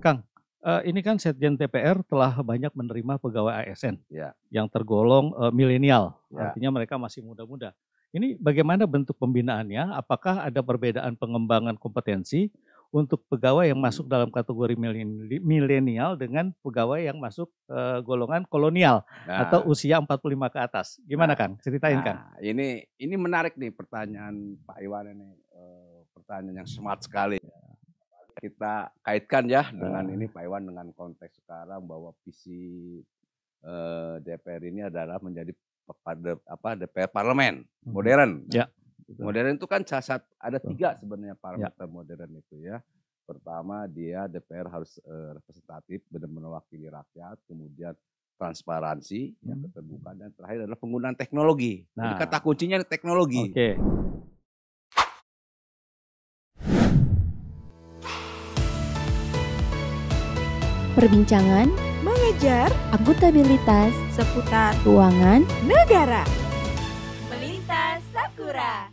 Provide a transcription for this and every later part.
Kang, uh, ini kan Setjen TPR telah banyak menerima pegawai ASN ya. yang tergolong uh, milenial, ya. artinya mereka masih muda-muda. Ini bagaimana bentuk pembinaannya? Apakah ada perbedaan pengembangan kompetensi untuk pegawai yang masuk dalam kategori milenial dengan pegawai yang masuk uh, golongan kolonial nah, atau usia 45 ke atas? Gimana nah, Kang? Ceritain nah, Kang. Ini ini menarik nih pertanyaan Pak Iwan ini. Uh, pertanyaan yang smart sekali kita kaitkan ya dengan ini Pak Iwan dengan konteks sekarang bahwa visi eh, DPR ini adalah menjadi apa DPR parlemen mhm. modern. Ya. Modern itu kan cacat ada tiga sebenarnya ya. parameter ya. modern itu ya. Pertama dia DPR harus eh, representatif benar-benar wakili rakyat, kemudian transparansi, ya, hmm. yang keterbukaan dan terakhir adalah penggunaan teknologi. Nah. Jadi kata kuncinya teknologi. Oke. Okay. perbincangan, mengejar, akuntabilitas, seputar keuangan negara. Melintas Sakura.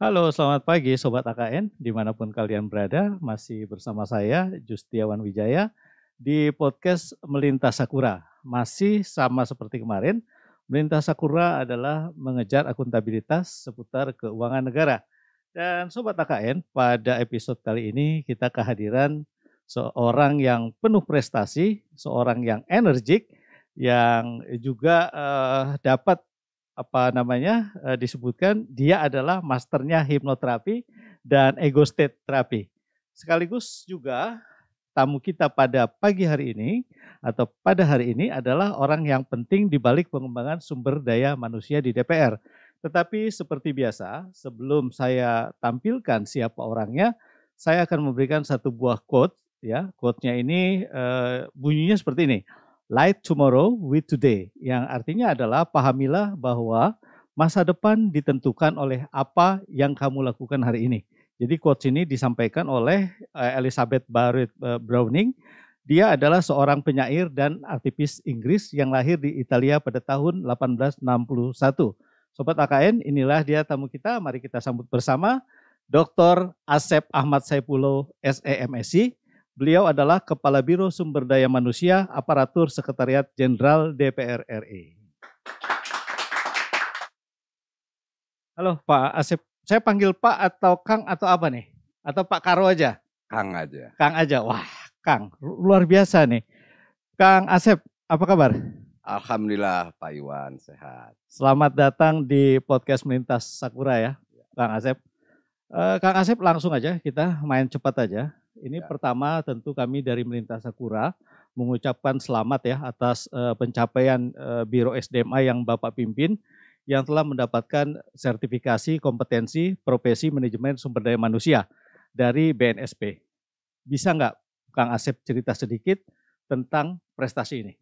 Halo, selamat pagi Sobat AKN, dimanapun kalian berada, masih bersama saya Justiawan Wijaya di podcast Melintas Sakura. Masih sama seperti kemarin, Melintas Sakura adalah mengejar akuntabilitas seputar keuangan negara. Dan Sobat AKN, pada episode kali ini kita kehadiran seorang yang penuh prestasi, seorang yang energik, yang juga uh, dapat apa namanya uh, disebutkan dia adalah masternya hipnoterapi dan ego state terapi. Sekaligus juga tamu kita pada pagi hari ini atau pada hari ini adalah orang yang penting di balik pengembangan sumber daya manusia di DPR. Tetapi seperti biasa, sebelum saya tampilkan siapa orangnya, saya akan memberikan satu buah quote Ya, quote-nya ini uh, bunyinya seperti ini. Light tomorrow with today. Yang artinya adalah pahamilah bahwa masa depan ditentukan oleh apa yang kamu lakukan hari ini. Jadi quote ini disampaikan oleh eh, Elizabeth Barrett eh, Browning. Dia adalah seorang penyair dan aktivis Inggris yang lahir di Italia pada tahun 1861. Sobat AKN, inilah dia tamu kita. Mari kita sambut bersama Dr. Asep Ahmad Saipulo, SEMSI, Beliau adalah Kepala Biro Sumber Daya Manusia Aparatur Sekretariat Jenderal DPR RI. E. Halo Pak Asep, saya panggil Pak atau Kang atau apa nih? Atau Pak Karo aja? Kang aja. Kang aja, wah Kang, luar biasa nih. Kang Asep, apa kabar? Alhamdulillah Pak Iwan, sehat. Selamat datang di podcast Melintas Sakura ya, ya. Kang Asep. Uh, Kang Asep langsung aja kita main cepat aja. Ini ya. pertama tentu kami dari Melintas Sakura mengucapkan selamat ya atas uh, pencapaian uh, Biro SDMA yang Bapak pimpin yang telah mendapatkan sertifikasi kompetensi profesi manajemen sumber daya manusia dari BNSP. Bisa nggak Kang Asep cerita sedikit tentang prestasi ini?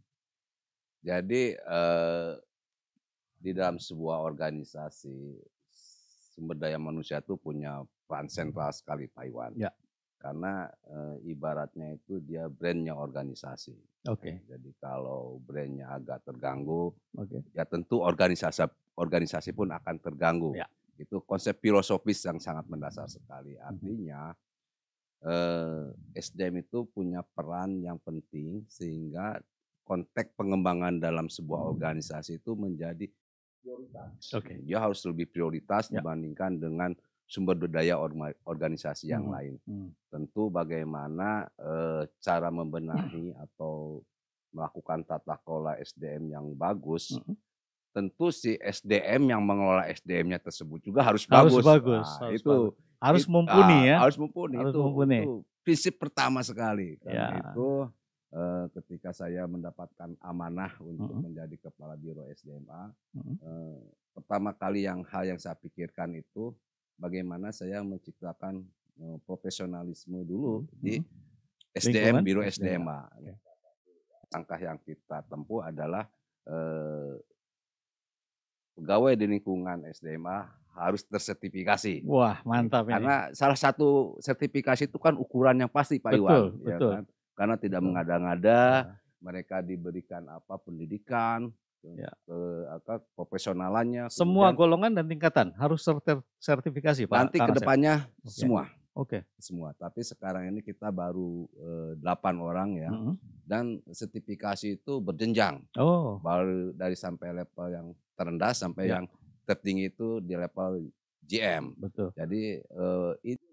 Jadi eh, di dalam sebuah organisasi sumber daya manusia itu punya peran sentral sekali Pak Iwan. Ya karena e, ibaratnya itu dia brandnya organisasi. Ya. Oke. Okay. Jadi kalau brandnya agak terganggu, okay. ya tentu organisasi organisasi pun akan terganggu. Ya. Itu konsep filosofis yang sangat mendasar sekali. Mhm. Artinya eh, SDM itu punya peran yang penting sehingga konteks pengembangan dalam sebuah organisasi itu menjadi prioritas. Oke. Okay. Dia harus lebih prioritas ya. dibandingkan dengan sumber daya organisasi yang hmm. lain. Hmm. Tentu bagaimana e, cara membenahi hmm. atau melakukan tata kelola SDM yang bagus. Hmm. hmm. Tentu si SDM yang mengelola SDM-nya tersebut juga harus, harus bagus. bagus. Nah, harus itu bagus. harus mumpuni ah, ya. Harus mumpuni harus itu. Mumpuni. Itu prinsip pertama sekali. Karena ya. itu e, ketika saya mendapatkan amanah untuk hmm. menjadi kepala biro SDMA hmm. E, pertama kali yang hal yang saya pikirkan itu bagaimana saya menciptakan uh, profesionalisme dulu hmm. di SDM hmm. Lingkungan? Biro SDM. Okay. Langkah yang kita tempuh adalah uh, pegawai di lingkungan SDMA harus tersertifikasi. Wah mantap ini. Karena salah satu sertifikasi itu kan ukuran yang pasti Pak betul, Iwan. Ya betul. Ya kan? Karena tidak mengada-ngada, iya. mereka diberikan apa pendidikan, ya. ke apa profesionalannya. Semua kemudian, golongan dan tingkatan harus sertifikasi Pak. Nanti ke kedepannya okay. semua. Oke. Okay. Semua. Tapi sekarang ini kita baru eh, delapan orang ya. Mm -hmm. Dan sertifikasi itu berjenjang. Oh. Baru dari sampai level yang terendah sampai ya. yang tertinggi itu di level GM. Betul. Jadi eh, ini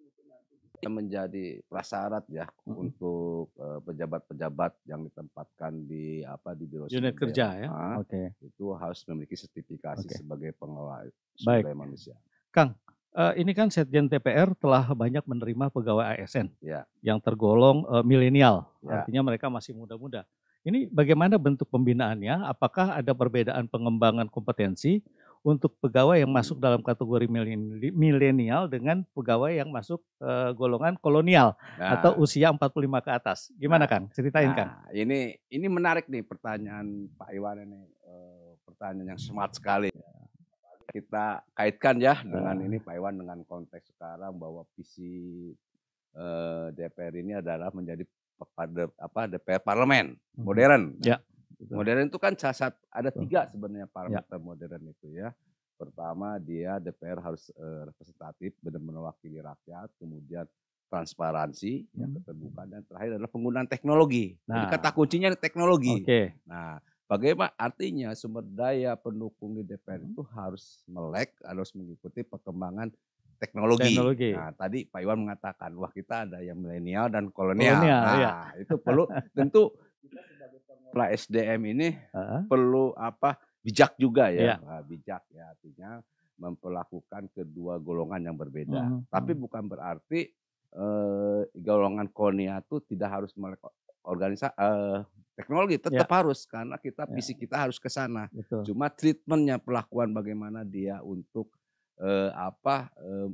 menjadi prasyarat ya hmm. untuk eh, pejabat-pejabat uh, yang ditempatkan di apa di biro unit kerja ya. Ah, Oke. Okay. Itu harus memiliki sertifikasi okay. sebagai pengelola sumber daya manusia. Kang, uh, ini kan Setjen TPR telah banyak menerima pegawai ASN ya. yang tergolong uh, milenial, ya. artinya mereka masih muda-muda. Ini bagaimana bentuk pembinaannya? Apakah ada perbedaan pengembangan kompetensi untuk pegawai yang masuk dalam kategori milenial dengan pegawai yang masuk e, golongan kolonial nah. atau usia 45 ke atas. Gimana nah. Kang? Ceritain nah, Kang. Ini ini menarik nih pertanyaan Pak Iwan ini e, pertanyaan yang smart sekali. Kita kaitkan ya dengan ini ah. Pak Iwan dengan konteks sekarang bahwa visi e, eh, DPR ini adalah menjadi pada apa DPR parlemen mhm. modern. Ya. Gitu. Modern itu kan cacat ada tiga sebenarnya ya. parameter ya. modern itu ya. Pertama dia DPR harus uh, representatif benar-benar wakili rakyat, kemudian transparansi, ya, hmm. yang keterbukaan dan terakhir adalah penggunaan teknologi. Nah. Jadi kata nah. kuncinya teknologi. Okay. Nah, bagaimana artinya sumber daya pendukung di DPR hmm. itu harus melek, harus mengikuti perkembangan teknologi. teknologi. Nah, tadi Pak Iwan mengatakan, wah kita ada yang milenial dan kolonial. kolonial iya. nah, iya. itu perlu tentu kita SDM ini uh-huh. perlu apa bijak juga ya, yeah. Iya. nah, bijak ya artinya memperlakukan kedua golongan yang berbeda. Uh-huh. Tapi mhm. bukan berarti uh, golongan konia itu tidak harus organisasi uh, eh, teknologi iya. tetap yeah. harus karena kita visi iya. yeah. kita harus ke sana. Cuma treatmentnya perlakuan bagaimana dia untuk uh, apa uh,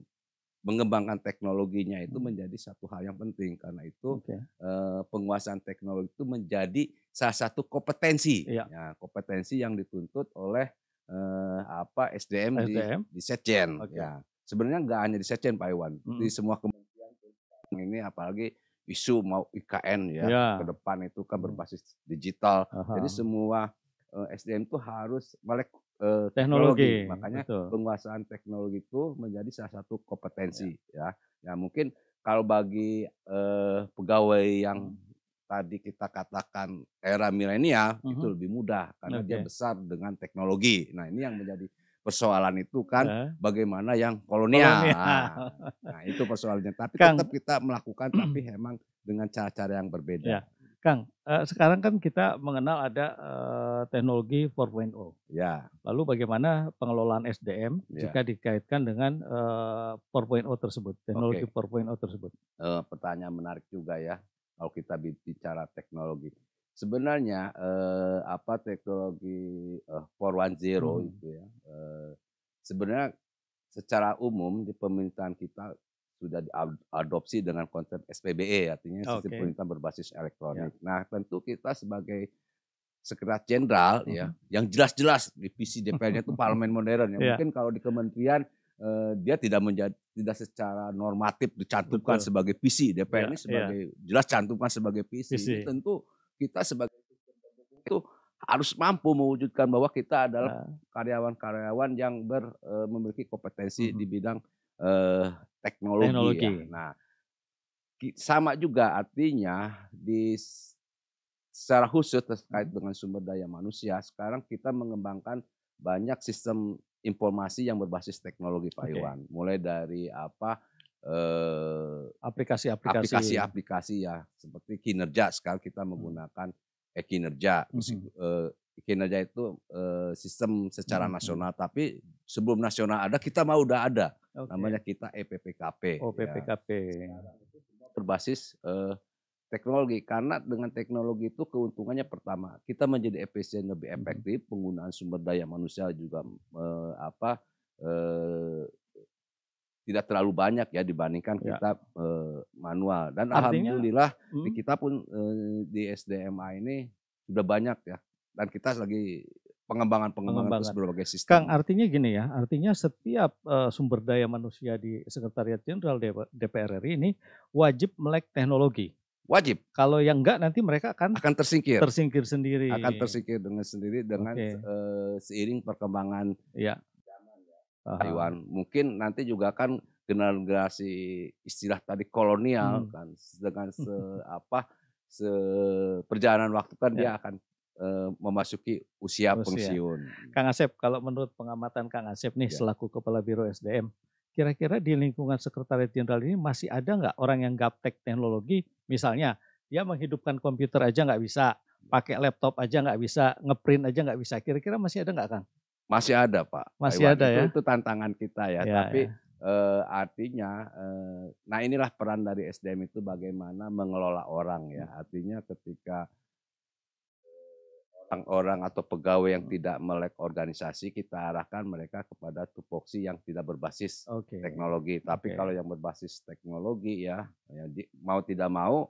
mengembangkan teknologinya itu hmm. menjadi satu hal yang penting karena itu okay. Eh, penguasaan teknologi itu menjadi salah satu kompetensi ya. Ya, kompetensi yang dituntut oleh eh, apa SDM, SDM di, di Setjen okay. ya sebenarnya nggak hanya di Setjen Pak Iwan hmm. di semua kementerian ini apalagi isu mau IKN ya, ya. ke depan itu kan berbasis digital Aha. jadi semua eh, SDM itu harus melek Eh, teknologi. teknologi. Makanya Betul. penguasaan teknologi itu menjadi salah satu kompetensi ya. Ya, ya mungkin kalau bagi eh, pegawai yang hmm. tadi kita katakan era milenial uh hmm. -huh. itu lebih mudah karena okay. dia besar dengan teknologi. Nah, ini yang menjadi persoalan itu kan uh. bagaimana yang kolonial. kolonial. Nah, nah, itu persoalannya. Tapi Kang. tetap kita melakukan tapi memang dengan cara-cara yang berbeda. Ya. Kang, eh, sekarang kan kita mengenal ada eh, teknologi 4.0. Ya. Lalu bagaimana pengelolaan SDM ya. jika dikaitkan dengan eh, 4.0 tersebut, teknologi okay. 4.0 tersebut? Eh, pertanyaan menarik juga ya, kalau kita bicara teknologi. Sebenarnya eh, apa teknologi eh, 4.0 hmm. itu ya? Eh, sebenarnya secara umum di pemerintahan kita sudah diadopsi dengan konsep SPBE artinya sistem okay. pemerintahan berbasis elektronik. Ya. Nah, tentu kita sebagai sekretaris jenderal uh -huh. ya yang jelas-jelas di visi DPR-nya itu parlemen modern ya, ya. Mungkin kalau di kementerian eh, dia tidak menjadi tidak secara normatif dicantumkan Betul. sebagai visi DPR ya. ini ya. sebagai ya. jelas cantumkan sebagai visi. Tentu kita sebagai itu harus mampu mewujudkan bahwa kita adalah ya. karyawan-karyawan yang ber, e, memiliki kompetensi mm-hmm. di bidang e, teknologi. teknologi. Ya. Nah, sama juga artinya di secara khusus terkait dengan sumber daya manusia, sekarang kita mengembangkan banyak sistem informasi yang berbasis teknologi Pak okay. Iwan. Mulai dari apa eh, aplikasi-aplikasi eh, aplikasi-aplikasi ya. seperti kinerja sekarang kita hmm. menggunakan e kinerja mm -hmm. hmm. Eh, kinerja itu eh, sistem secara hmm, hmm. nasional tapi sebelum nasional ada kita mau udah ada okay. namanya kita EPPKP. Oh, PPKP. Ya. Berbasis eh, teknologi karena dengan teknologi itu keuntungannya pertama kita menjadi efisien lebih hmm, efektif penggunaan sumber daya manusia juga eh, apa tidak terlalu banyak ya dibandingkan ya. kita manual dan Artinya, alhamdulillah hmm. kita pun di SDMA ini sudah banyak ya dan kita lagi pengembangan-pengembangan berbagai sistem. Kang, artinya gini ya, artinya setiap uh, sumber daya manusia di Sekretariat Jenderal DPR RI ini wajib melek teknologi. Wajib. Kalau yang enggak nanti mereka akan akan tersingkir. Tersingkir sendiri. Akan tersingkir dengan sendiri dengan okay. uh, eh, seiring perkembangan iya. ya. Taiwan. Uh-huh. Mungkin nanti juga kan generasi istilah tadi kolonial hmm. kan dengan se apa se perjalanan waktu kan ya. dia akan Eh, memasuki usia, usia. pensiun. Kang Asep, kalau menurut pengamatan Kang Asep nih ya. selaku Kepala Biro SDM, kira-kira di lingkungan Sekretariat Jenderal ini masih ada nggak orang yang gaptek teknologi? Misalnya dia menghidupkan komputer aja nggak bisa, pakai laptop aja nggak bisa, ngeprint aja nggak bisa. Kira-kira masih ada nggak Kang? Masih ada Pak. Masih Iwan, ada itu, ya. Itu tantangan kita ya. ya Tapi ya. Eh, artinya, eh, nah inilah peran dari SDM itu bagaimana mengelola orang ya. Hmm. Artinya ketika orang atau pegawai yang tidak melek organisasi kita arahkan mereka kepada tupoksi yang tidak berbasis okay. teknologi. Tapi okay. kalau yang berbasis teknologi ya, ya mau tidak mau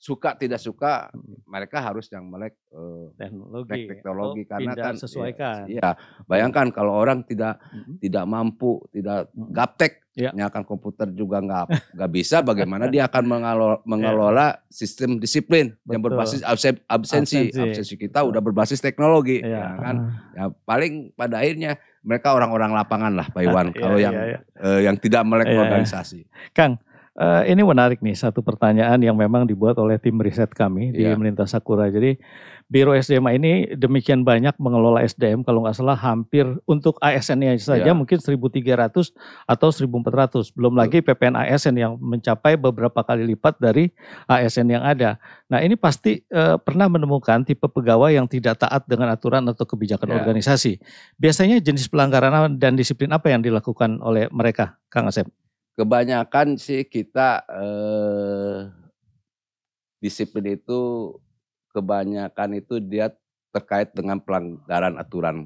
suka tidak suka hmm. mereka harus yang melek uh, teknologi, ya, teknologi oh, karena kan iya, sesuaikan. Ya, ya, bayangkan kalau orang tidak mm -hmm. tidak mampu, tidak hmm. gaptek yeah. akan komputer juga nggak nggak bisa bagaimana dia akan ya. mengelola, mengelola yeah. sistem disiplin Betul. yang berbasis absen, absensi. absensi absensi kita udah berbasis teknologi yeah. ya kan ah. ya, paling pada akhirnya mereka orang-orang lapangan lah Pak ah, Iwan iya, kalau yeah, yang yeah, Eh, yang tidak melek yeah. Iya. organisasi Kang Uh, ini menarik nih satu pertanyaan yang memang dibuat oleh tim riset kami di iya. Melintas Sakura. Jadi Biro Sdm ini demikian banyak mengelola SDM kalau nggak salah hampir untuk ASN-nya saja ya. mungkin 1.300 atau 1.400. Belum lagi PPN ASN yang mencapai beberapa kali lipat dari ASN yang ada. Nah ini pasti eh, pernah menemukan tipe pegawai yang tidak taat dengan aturan atau kebijakan ya. organisasi. Biasanya jenis pelanggaran dan disiplin apa yang dilakukan oleh mereka, Kang Asep? Kebanyakan sih kita eh, disiplin itu kebanyakan itu dia terkait dengan pelanggaran aturan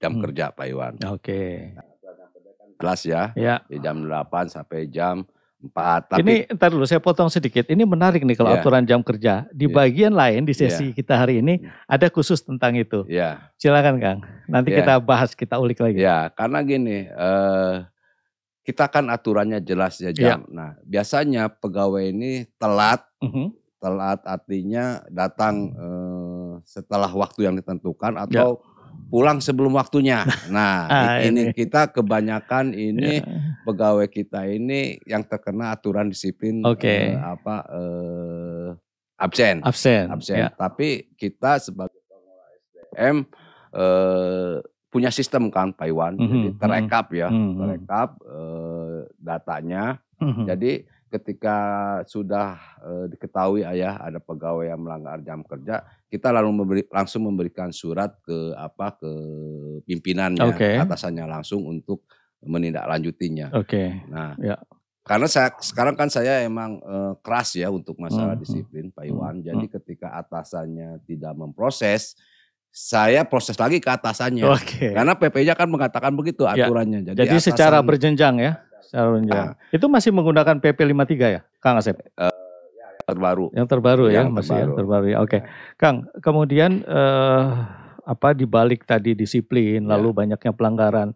jam hmm. kerja Pak Iwan. Oke. Okay. Kelas ya, ya. Di jam 8 sampai jam 4. Tapi, ini ntar dulu saya potong sedikit. Ini menarik nih kalau yeah. aturan jam kerja. Di yeah. bagian lain di iya. sesi yeah. kita hari ini hmm. ada khusus tentang itu. Ya. Silakan Kang. Nanti yeah. kita bahas, kita ulik lagi. Ya, karena gini, eh kita kan aturannya jelas ya jam. Yeah. Nah, biasanya pegawai ini telat Uh mm-hmm. -huh telat artinya datang eh, setelah waktu yang ditentukan ya. atau ya pulang sebelum waktunya. Nah, ah, ini, ini kita kebanyakan ini ya. pegawai kita ini yang terkena aturan disiplin okay. eh, apa eh, absen. Absen. Absen. Ya. Tapi kita sebagai pengelola SDM eh, punya sistem kan Pak Iwan, mm -hmm. jadi mhm, mhm. terekap ya, mm -hmm. terekap eh, datanya. Mm -hmm. Jadi ketika sudah e, diketahui ayah ada pegawai yang melanggar jam kerja, kita lalu memberi, langsung memberikan surat ke apa ke pimpinannya, okay. atasannya langsung untuk menindaklanjutinya. Oke. Okay. Nah, ya. karena saya sekarang kan saya emang e, keras ya untuk masalah hmm, hmm. disiplin, Pak Iwan. Hmm. Jadi hmm. ketika atasannya tidak memproses, saya proses lagi ke atasannya. Okay. Karena PP-nya kan mengatakan begitu ya, aturannya. Ya. Jadi, Jadi atasan, secara berjenjang ya Secara nah. itu masih menggunakan PP 53 ya, Kang Asep? Uh, terbaru. Yang terbaru ya, yang ya, terbaru. masih yang terbaru ya. Oke. Okay. Iya. Kang, kemudian uh, apa dibalik tadi disiplin ya. lalu banyaknya pelanggaran.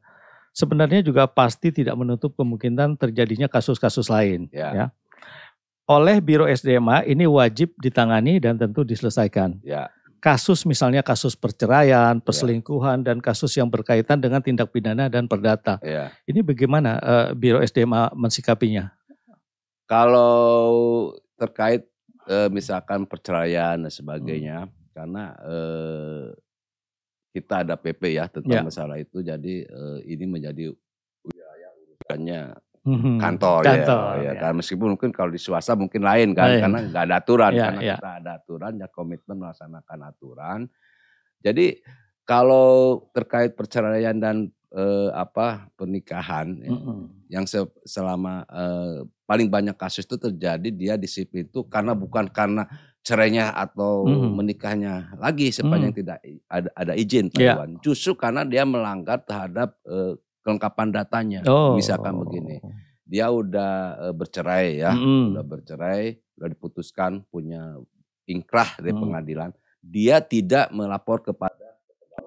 Sebenarnya juga pasti tidak menutup kemungkinan terjadinya kasus-kasus lain ya. ya. Oleh Biro SDMA ini wajib ditangani dan tentu diselesaikan. Ya kasus misalnya kasus perceraian, iya. perselingkuhan yeah. dan kasus yang berkaitan dengan tindak pidana dan perdata. Yeah. Ini bagaimana uh, Biro Sdm mensikapinya? Kalau terkait uh, misalkan perceraian dan sebagainya, hmm. karena uh, kita ada PP ya tentang yeah. masalah itu, jadi uh, ini menjadi wilayah urusannya kantor, mhm. kantor ya, ya, ya kan meskipun mungkin kalau di swasta mungkin lain kan lain. karena nggak ada aturan ya, karena ya. kita ada aturan ya komitmen melaksanakan aturan jadi kalau terkait perceraian dan eh, apa pernikahan mm-hmm. ya, mhm. yang se- selama eh, paling banyak kasus itu terjadi dia disiplin itu karena bukan karena cerainya atau mm-hmm. menikahnya lagi sepanjang mhm. mm-hmm. tidak ada, ada izin ya. Pak yeah. Justru karena dia melanggar terhadap eh, kelengkapan datanya. Oh. Misalkan begini, dia udah eh, bercerai ya, mm. udah bercerai, udah diputuskan punya ingkrah dari mm. pengadilan, dia tidak melapor kepada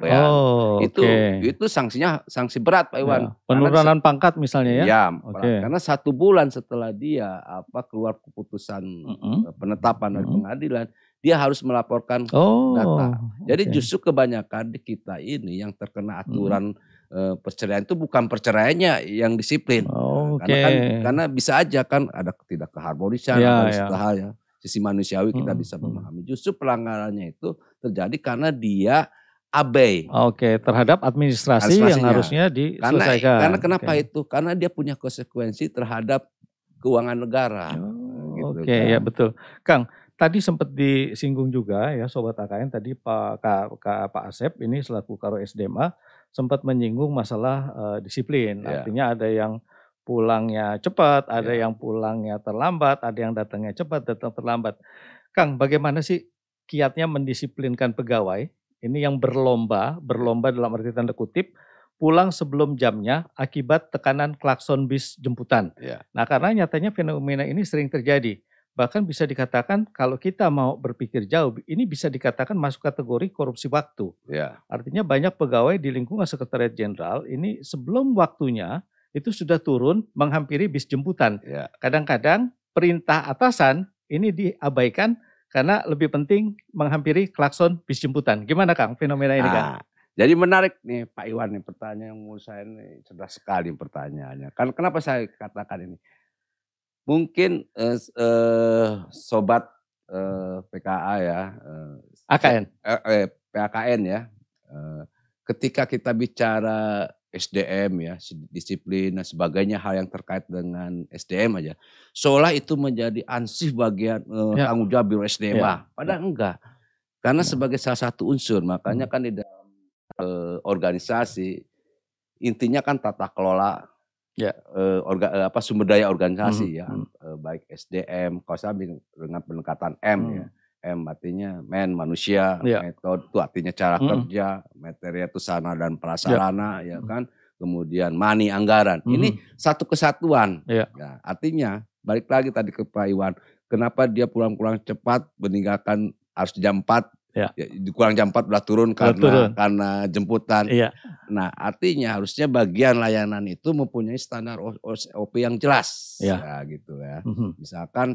Ya. Oh, itu itu sanksinya sanksi berat Pak Iwan. Ya, penurunan karena, pangkat misalnya ya. Ya, okay. karena satu bulan setelah dia apa keluar keputusan mm -hmm. penetapan mm -hmm. dari pengadilan, dia harus melaporkan oh, data. Jadi okay. justru kebanyakan di kita ini yang terkena aturan -hmm Eh, perceraian itu bukan perceraiannya yang disiplin. Oh, okay. Karena kan karena bisa aja kan ada tidak keharmonisan ya, ya. hal ya. Sisi manusiawi kita hmm, bisa hmm. memahami. Justru pelanggarannya itu terjadi karena dia abai. Oke, okay. terhadap administrasi yang harusnya diselesaikan. Karena, karena kenapa okay. itu? Karena dia punya konsekuensi terhadap keuangan negara. Oh, gitu, Oke, okay, kan. ya betul. Kang, tadi sempat disinggung juga ya sobat AKN tadi Pak Kak, Kak, Pak Asep ini selaku Karo SDMA sempat menyinggung masalah uh, disiplin. Yeah. Artinya ada yang pulangnya cepat, ada yeah. yang pulangnya terlambat, ada yang datangnya cepat, datang terlambat. Kang, bagaimana sih kiatnya mendisiplinkan pegawai? Ini yang berlomba, berlomba dalam arti tanda kutip, pulang sebelum jamnya akibat tekanan klakson bis jemputan. Yeah. Nah, karena nyatanya fenomena ini sering terjadi bahkan bisa dikatakan kalau kita mau berpikir jauh ini bisa dikatakan masuk kategori korupsi waktu. Ya. Artinya banyak pegawai di lingkungan sekretariat jenderal ini sebelum waktunya itu sudah turun menghampiri bis jemputan. kadang ya. Kadang-kadang perintah atasan ini diabaikan karena lebih penting menghampiri klakson bis jemputan. Gimana Kang fenomena ini nah, Kang? Ah, jadi menarik nih Pak Iwan nih pertanyaan yang menurut saya ini cerdas sekali pertanyaannya. Kan kenapa saya katakan ini? mungkin eh, eh, sobat eh, PKA ya, eh, AKN, eh, eh, PAKN ya, eh, ketika kita bicara SDM ya, disiplin dan sebagainya hal yang terkait dengan SDM aja. Seolah itu menjadi ansih bagian eh, ya. tanggung jawab Biro SDM. Ya. Padahal ya. enggak. Karena ya. sebagai salah satu unsur, makanya hmm. kan di dalam eh, organisasi intinya kan tata kelola ya. eh, orga, eh, apa sumber daya organisasi hmm. ya hmm. Eh, baik SDM kalau saya dengan pendekatan M ya. hmm. ya M artinya men manusia yeah. metode itu artinya cara hmm. kerja materi itu sana dan ya. prasarana ya, ya kan kemudian money anggaran hmm. ini satu kesatuan ya. ya artinya balik lagi tadi ke Pak Iwan kenapa dia pulang-pulang cepat meninggalkan harus jam 4 Ya. ya. Kurang jam 14 turun karena turun. karena jemputan. Iya. Nah, artinya harusnya bagian layanan itu mempunyai standar OP yang jelas. Ya, Ya, gitu ya. Mm -hmm. Misalkan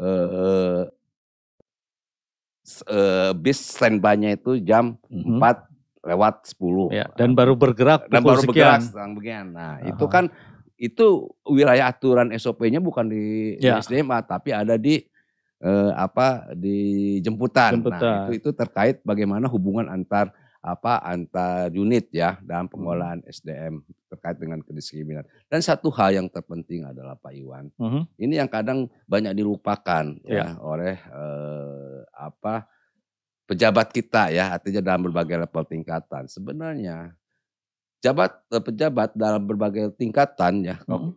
eh, eh, bis standby-nya itu jam mm -hmm. 4 lewat 10. Ya, dan baru bergerak dan baru sekian. bergerak sekian. Nah, uh -huh. itu kan itu wilayah aturan SOP-nya bukan di ya. SDMA tapi ada di eh, apa di jemputan. Nah, jemputan. Nah, itu itu terkait bagaimana hubungan antar apa antar unit ya dalam hmm. pengelolaan SDM terkait dengan kedisiplinan. Dan satu hal yang terpenting adalah Pak Iwan. Uh-huh. Ini yang kadang banyak dilupakan yeah. ya oleh eh, apa pejabat kita ya artinya dalam berbagai level tingkatan. Sebenarnya jabat eh, pejabat dalam berbagai tingkatan ya. Hmm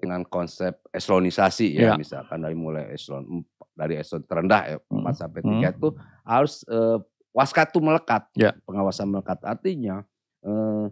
dengan konsep eselonisasi ya, ya. misalkan dari mulai eselon dari eselon terendah ya, 4 hmm. sampai 3 hmm. itu harus eh, waskatu melekat, ya. pengawasan melekat artinya eh,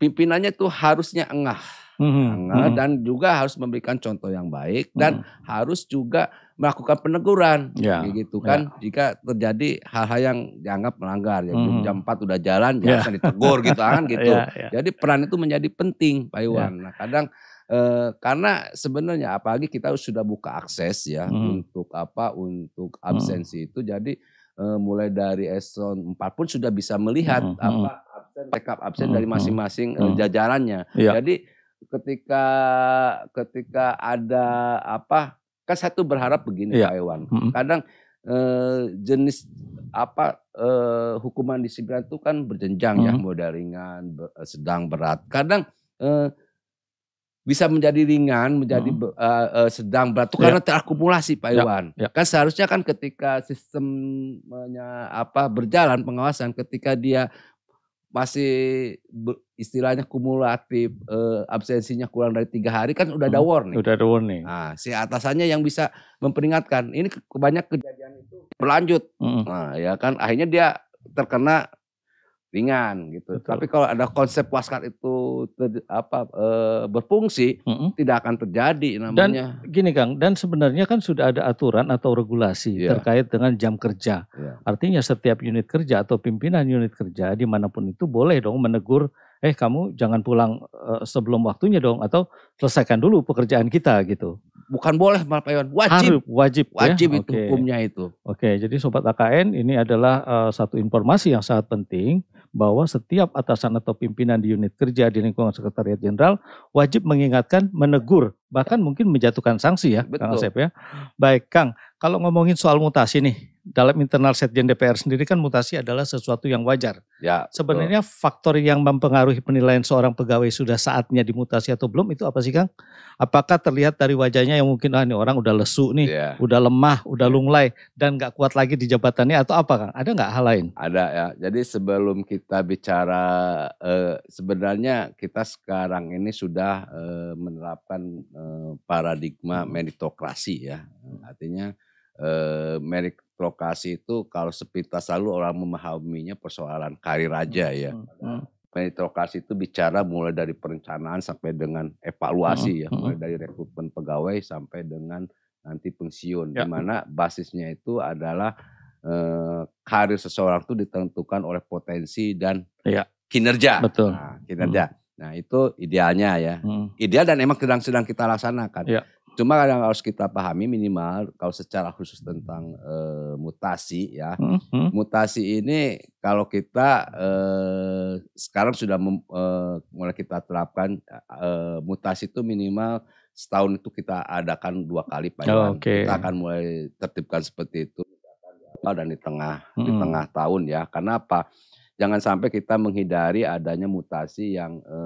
pimpinannya itu harusnya engah. Mm-hmm. Angga, hmm dan juga harus memberikan contoh yang baik dan mm-hmm. harus juga melakukan peneguran yeah. gitu ya. kan yeah. jika terjadi hal-hal yang dianggap melanggar ya mm-hmm. jam 4 udah jalan yeah. ya harus ditegur gitu kan gitu. Yeah, yeah. Jadi peran itu menjadi penting Pak Iwan. Yeah. Nah, kadang Eh, karena sebenarnya apalagi kita sudah buka akses ya hmm. untuk apa untuk hmm. absensi hmm. itu jadi uh, mulai dari eson 4 pun sudah bisa melihat hmm. hmm. apa absen rekap absen hmm, dari masing-masing eh, hmm. jajarannya. Ya. Jadi ketika ketika ada apa kan satu berharap begini ya. Pak Iwan. Hmm. Kadang jenis apa eh, hukuman disiplin itu kan berjenjang ya, hmm. ya, modal ringan, ber, sedang berat. Kadang bisa menjadi ringan, menjadi hmm. uh, uh, sedang berat itu yeah. karena ya. terakumulasi Pak ya. Iwan. Yeah. Kan seharusnya kan ketika sistemnya apa berjalan pengawasan ketika dia masih istilahnya kumulatif uh, absensinya kurang dari tiga hari kan udah ada hmm. warning. Udah ada warning. Nah, si atasannya yang bisa memperingatkan. Ini banyak kejadian itu berlanjut. Hmm. Nah, ya kan akhirnya dia terkena ringan gitu. Betul. Tapi kalau ada konsep waskat itu ter, apa e, berfungsi mm -hmm. tidak akan terjadi namanya. Dan gini Kang, dan sebenarnya kan sudah ada aturan atau regulasi yeah. terkait dengan jam kerja. Yeah. Artinya setiap unit kerja atau pimpinan unit kerja dimanapun itu boleh dong menegur, eh kamu jangan pulang e, sebelum waktunya dong atau selesaikan dulu pekerjaan kita gitu. Bukan boleh Pak Iwan, wajib. Harus, wajib. Ya. Wajib ya? itu okay. hukumnya itu. Oke, okay, jadi Sobat AKN ini adalah uh, satu informasi yang sangat penting bahwa setiap atasan atau pimpinan di unit kerja di lingkungan sekretariat jenderal wajib mengingatkan, menegur, bahkan mungkin menjatuhkan sanksi ya, Betul. Kang Asep ya. Baik, Kang, kalau ngomongin soal mutasi nih, dalam internal setjen DPR sendiri kan mutasi adalah sesuatu yang wajar. Ya, Sebenarnya betul. faktor yang mempengaruhi penilaian seorang pegawai sudah saatnya dimutasi atau belum itu apa sih Kang? Apakah terlihat dari wajahnya yang mungkin ah ini orang udah lesu nih, ya. udah lemah, udah ya. lunglai dan nggak kuat lagi di jabatannya atau apa Kang? Ada nggak hal lain? Ada ya. Jadi sebelum kita bicara eh, sebenarnya kita sekarang ini sudah eh, menerapkan eh, paradigma hmm. meritokrasi ya. Hmm. Artinya eh, merit lokasi itu kalau sepintas lalu orang memahaminya persoalan karir aja hmm, ya. Hmm. hmm. lokasi itu bicara mulai dari perencanaan sampai dengan hmm, evaluasi ya, mulai dari rekrutmen pegawai sampai dengan nanti pensiun. Ya. Dimana basisnya itu adalah eh, karir seseorang itu ditentukan oleh potensi dan ya. kinerja. Betul. Nah, kinerja. Hmm. Nah itu idealnya ya. Hmm. Ideal dan emang sedang-sedang kita laksanakan. Ya. Cuma yang harus kita pahami minimal kalau secara khusus tentang e, mutasi ya. -hmm. Mutasi ini kalau kita e, sekarang sudah mem, e, mulai kita terapkan e, mutasi itu minimal setahun itu kita adakan dua kali Pak oh, okay. Kita akan mulai tertibkan seperti itu dan di tengah -hmm. di mm-hmm. tengah tahun ya. Karena apa? Jangan sampai kita menghindari adanya mutasi yang e,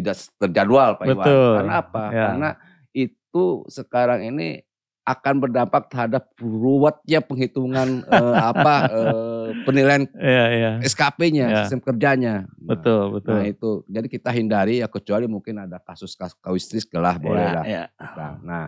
tidak terjadwal Pak Iwan. Karena apa? Ya. Karena itu sekarang ini akan berdampak terhadap ruwetnya penghitungan uh, apa eh, penilaian yeah, yeah. SKP-nya, yeah. sistem kerjanya. Nah, betul, betul. Nah itu, jadi kita hindari ya kecuali mungkin ada kasus kawistris lah iya, boleh lah. Yeah, iya. Nah,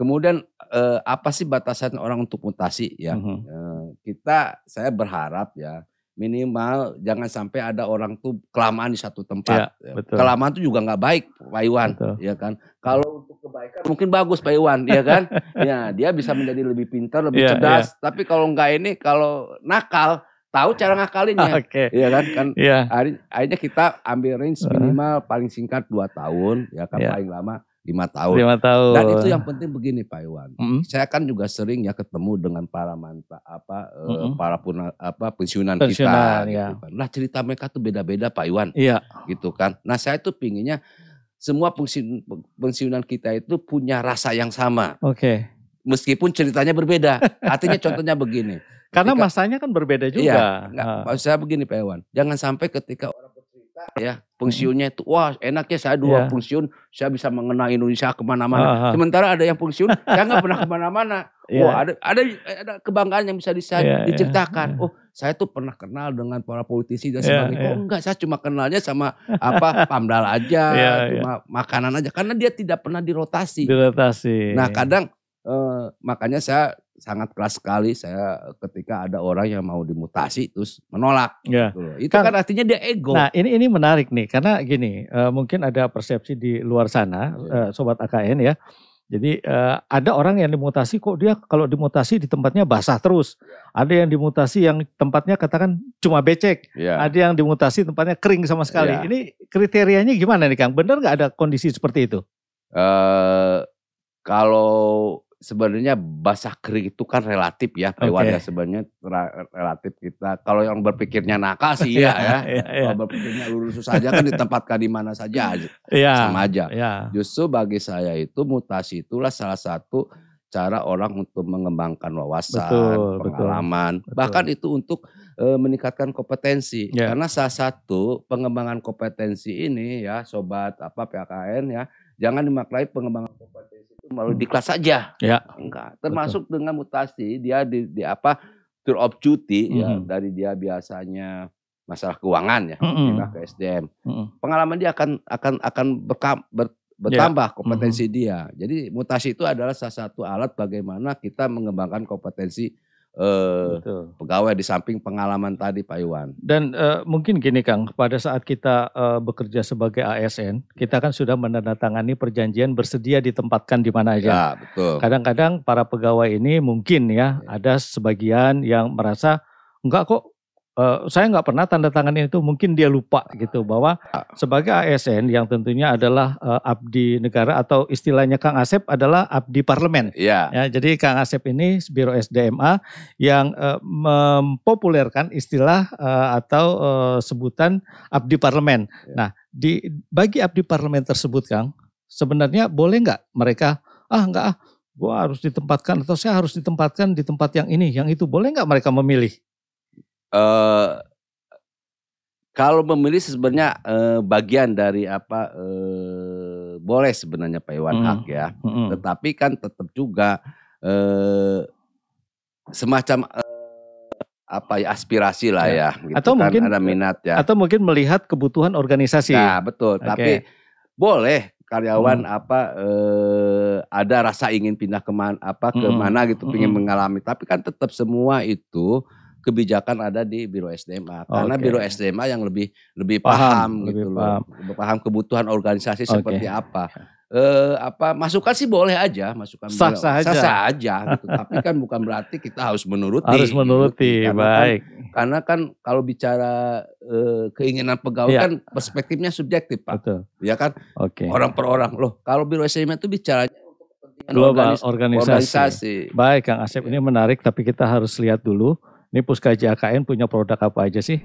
kemudian eh, apa sih batasan orang untuk mutasi ya? Mm -hmm. uh, kita, saya berharap ya minimal jangan sampai ada orang tuh kelamaan di satu tempat. Iya, ya, betul. Kelamaan tuh juga nggak baik, Pak Iwan, Iya ya kan? Kalau untuk kebaikan mungkin bagus Pak Iwan, ya kan? ya, dia bisa menjadi lebih pintar, lebih ya, cerdas. Ya. Tapi kalau nggak ini, kalau nakal, tahu cara ngakalinnya Oke. Okay. Iya kan? Kan ya. akhirnya kita ambil range minimal paling singkat dua tahun, ya kan ya. paling lama lima tahun. Lima tahun. Dan itu yang penting begini Pak Iwan. Mm -hmm. Saya kan juga sering ya ketemu dengan para mantan apa mm -hmm. para pun apa pensiunan, pensiunan kita. Ya. Gitu Nah cerita mereka tuh beda-beda Pak Iwan. Iya. Gitu kan. Nah saya tuh pinginnya semua pensiun, pensiunan kita itu punya rasa yang sama. Oke. Okay. Meskipun ceritanya berbeda. Artinya contohnya begini. Ketika, Karena masanya kan berbeda iya. juga. Iya. Nah. saya begini Pak Iwan. Jangan sampai ketika orang ya pensiunnya itu wah enak ya saya dua yeah. pensiun saya bisa mengenal Indonesia kemana-mana sementara ada yang pensiun saya nggak pernah kemana-mana yeah. wah ada ada ada kebanggaan yang bisa disa, yeah, yeah. oh saya tuh pernah kenal dengan para politisi dan ya, sebagainya yeah, yeah. oh enggak saya cuma kenalnya sama apa pamdal aja yeah, ya. cuma yeah. makanan aja karena dia tidak pernah dirotasi dirotasi nah kadang eh, makanya saya sangat keras sekali saya ketika ada orang yang mau dimutasi terus menolak. Ya. Gitu. Itu kan, kan artinya dia ego. Nah ini ini menarik nih karena gini uh, mungkin ada persepsi di luar sana ya. uh, sobat AKN ya. Jadi uh, ada orang yang dimutasi kok dia kalau dimutasi di tempatnya basah terus. Iya. Ada yang dimutasi yang tempatnya katakan cuma becek. ya. Ada yang dimutasi tempatnya kering sama sekali. ya. Ini kriterianya gimana nih Kang? Benar nggak ada kondisi seperti itu? Uh, kalau sebenarnya bahasa kering itu kan relatif ya pewarga okay. sebenarnya relatif kita kalau yang berpikirnya nakal sih iya iya, ya ya kalau berpikirnya lurus saja kan ditempatkan di mana saja aja yeah. sama aja yeah. justru bagi saya itu mutasi itulah salah satu cara orang untuk mengembangkan wawasan betul, pengalaman betul, bahkan itu untuk e, meningkatkan kompetensi yeah. karena salah satu pengembangan kompetensi ini ya sobat apa PKN ya jangan dimaknai pengembangan kompetensi di kelas saja. Ya. Enggak. Termasuk Betul. dengan mutasi dia di, di apa tour of duty mm -hmm. ya dari dia biasanya masalah keuangan ya, mm -hmm. ke SDM. Mm -hmm. Pengalaman dia akan akan akan berkam, ber, bertambah yeah. kompetensi mm -hmm. dia. Jadi mutasi itu adalah salah satu alat bagaimana kita mengembangkan kompetensi uh, pegawai di samping pengalaman tadi Pak Iwan. Dan uh, mungkin gini Kang, pada saat kita uh, bekerja sebagai ASN, kita kan sudah menandatangani perjanjian bersedia ditempatkan di mana aja. Ya, Kadang-kadang para pegawai ini mungkin ya, ya. ada sebagian yang merasa enggak kok Uh, saya nggak pernah tanda tangan itu mungkin dia lupa gitu ah, bahwa iya. sebagai ASN yang tentunya adalah uh, abdi negara atau istilahnya Kang Asep adalah abdi parlemen. Yeah. Ya, jadi Kang Asep ini Biro SDMA yang uh, mempopulerkan istilah uh, atau uh, sebutan abdi parlemen. Yeah. Nah, di bagi abdi parlemen tersebut Kang, sebenarnya boleh nggak mereka ah nggak ah gue harus ditempatkan atau saya harus ditempatkan di tempat yang ini, yang itu boleh nggak mereka memilih? Eh, kalau memilih sebenarnya eh, bagian dari apa eh, boleh sebenarnya Pak Iwan hmm. hak ya, hmm. tetapi kan tetap juga eh, semacam eh, apa ya aspirasi lah ya, ya gitu atau kan mungkin ada minat ya, atau mungkin melihat kebutuhan organisasi. Nah betul, okay. tapi boleh karyawan hmm. apa eh, ada rasa ingin pindah kemana apa hmm. kemana gitu, hmm. ingin mengalami, tapi kan tetap semua itu kebijakan ada di Biro SDMA. Karena okay. Biro SDMA yang lebih lebih paham, paham gitu lebih loh. Paham. paham kebutuhan organisasi okay. seperti apa. Eh, apa masukan sih boleh aja, masukan sah boleh, sah aja, sah, sah aja gitu. tapi kan bukan berarti kita harus menuruti. Harus menuruti, gitu. karena kan baik. Kan, karena kan kalau bicara e, keinginan pegawai ya. kan perspektifnya subjektif, Pak. Betul. Ya kan? Okay. Orang per orang. Loh, kalau Biro SDMA itu bicara global organisasi. organisasi. Baik, Kang Asep ini menarik tapi kita harus lihat dulu ini Puskaji AKN punya produk apa aja sih?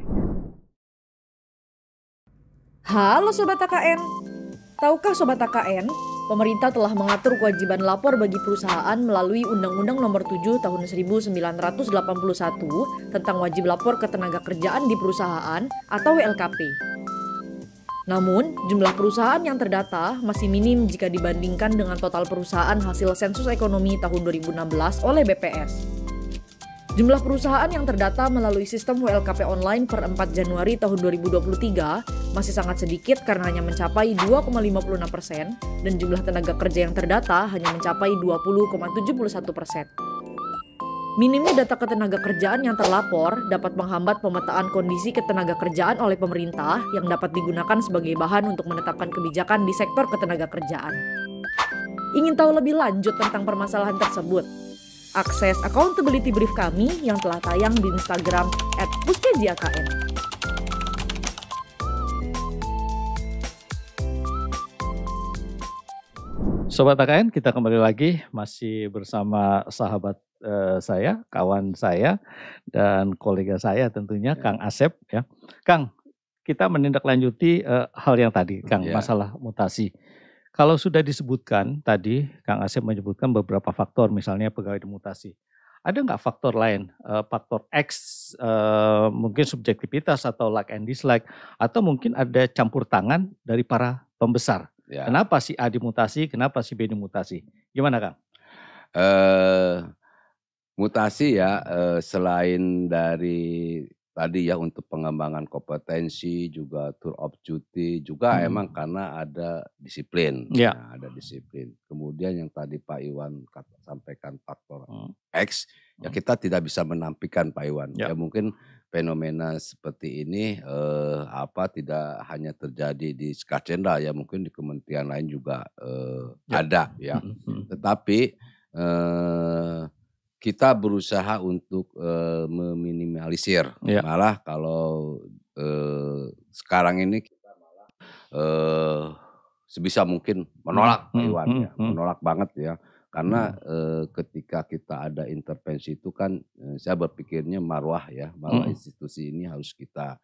Halo Sobat AKN. Tahukah Sobat AKN, pemerintah telah mengatur kewajiban lapor bagi perusahaan melalui Undang-Undang Nomor 7 Tahun 1981 tentang wajib lapor ketenaga kerjaan di perusahaan atau WLKP. Namun, jumlah perusahaan yang terdata masih minim jika dibandingkan dengan total perusahaan hasil sensus ekonomi tahun 2016 oleh BPS. Jumlah perusahaan yang terdata melalui sistem WLKP online per 4 Januari tahun 2023 masih sangat sedikit karena hanya mencapai 2,56 persen dan jumlah tenaga kerja yang terdata hanya mencapai 20,71 persen. Minimnya data ketenaga kerjaan yang terlapor dapat menghambat pemetaan kondisi ketenaga kerjaan oleh pemerintah yang dapat digunakan sebagai bahan untuk menetapkan kebijakan di sektor ketenaga kerjaan. Ingin tahu lebih lanjut tentang permasalahan tersebut? Akses accountability brief kami yang telah tayang di Instagram at puskeziakn. Sobat AKN, kita kembali lagi masih bersama sahabat eh, saya, kawan saya, dan kolega saya tentunya ya. Kang Asep. Ya, Kang, kita menindaklanjuti uh, hal yang tadi, Kang, ya. masalah mutasi. Kalau sudah disebutkan tadi, Kang Asep menyebutkan beberapa faktor, misalnya pegawai dimutasi. Ada nggak faktor lain, eh, faktor X, eh, mungkin subjektivitas atau like and dislike, atau mungkin ada campur tangan dari para pembesar. Ya. Kenapa si A dimutasi, kenapa si B dimutasi? Gimana Kang? Uh, mutasi ya, uh, selain dari tadi ya untuk pengembangan kompetensi juga tour of duty juga hmm. emang karena ada disiplin yeah. nah, ada disiplin kemudian yang tadi Pak Iwan kata, sampaikan faktor hmm. X ya hmm. kita tidak bisa menampikan Pak Iwan yeah. ya mungkin fenomena seperti ini eh, apa tidak hanya terjadi di Skacenda ya mungkin di kementerian lain juga eh, yeah. ada ya hmm, hmm, tetapi eh, kita berusaha untuk uh, meminimalisir. Yeah. Malah kalau uh, sekarang ini kita malah uh, sebisa mungkin menolak hmm, Iwan hmm, ya, menolak banget ya. Karena hmm. uh, ketika kita ada intervensi itu kan uh, saya berpikirnya marwah ya, marwah hmm. institusi ini harus kita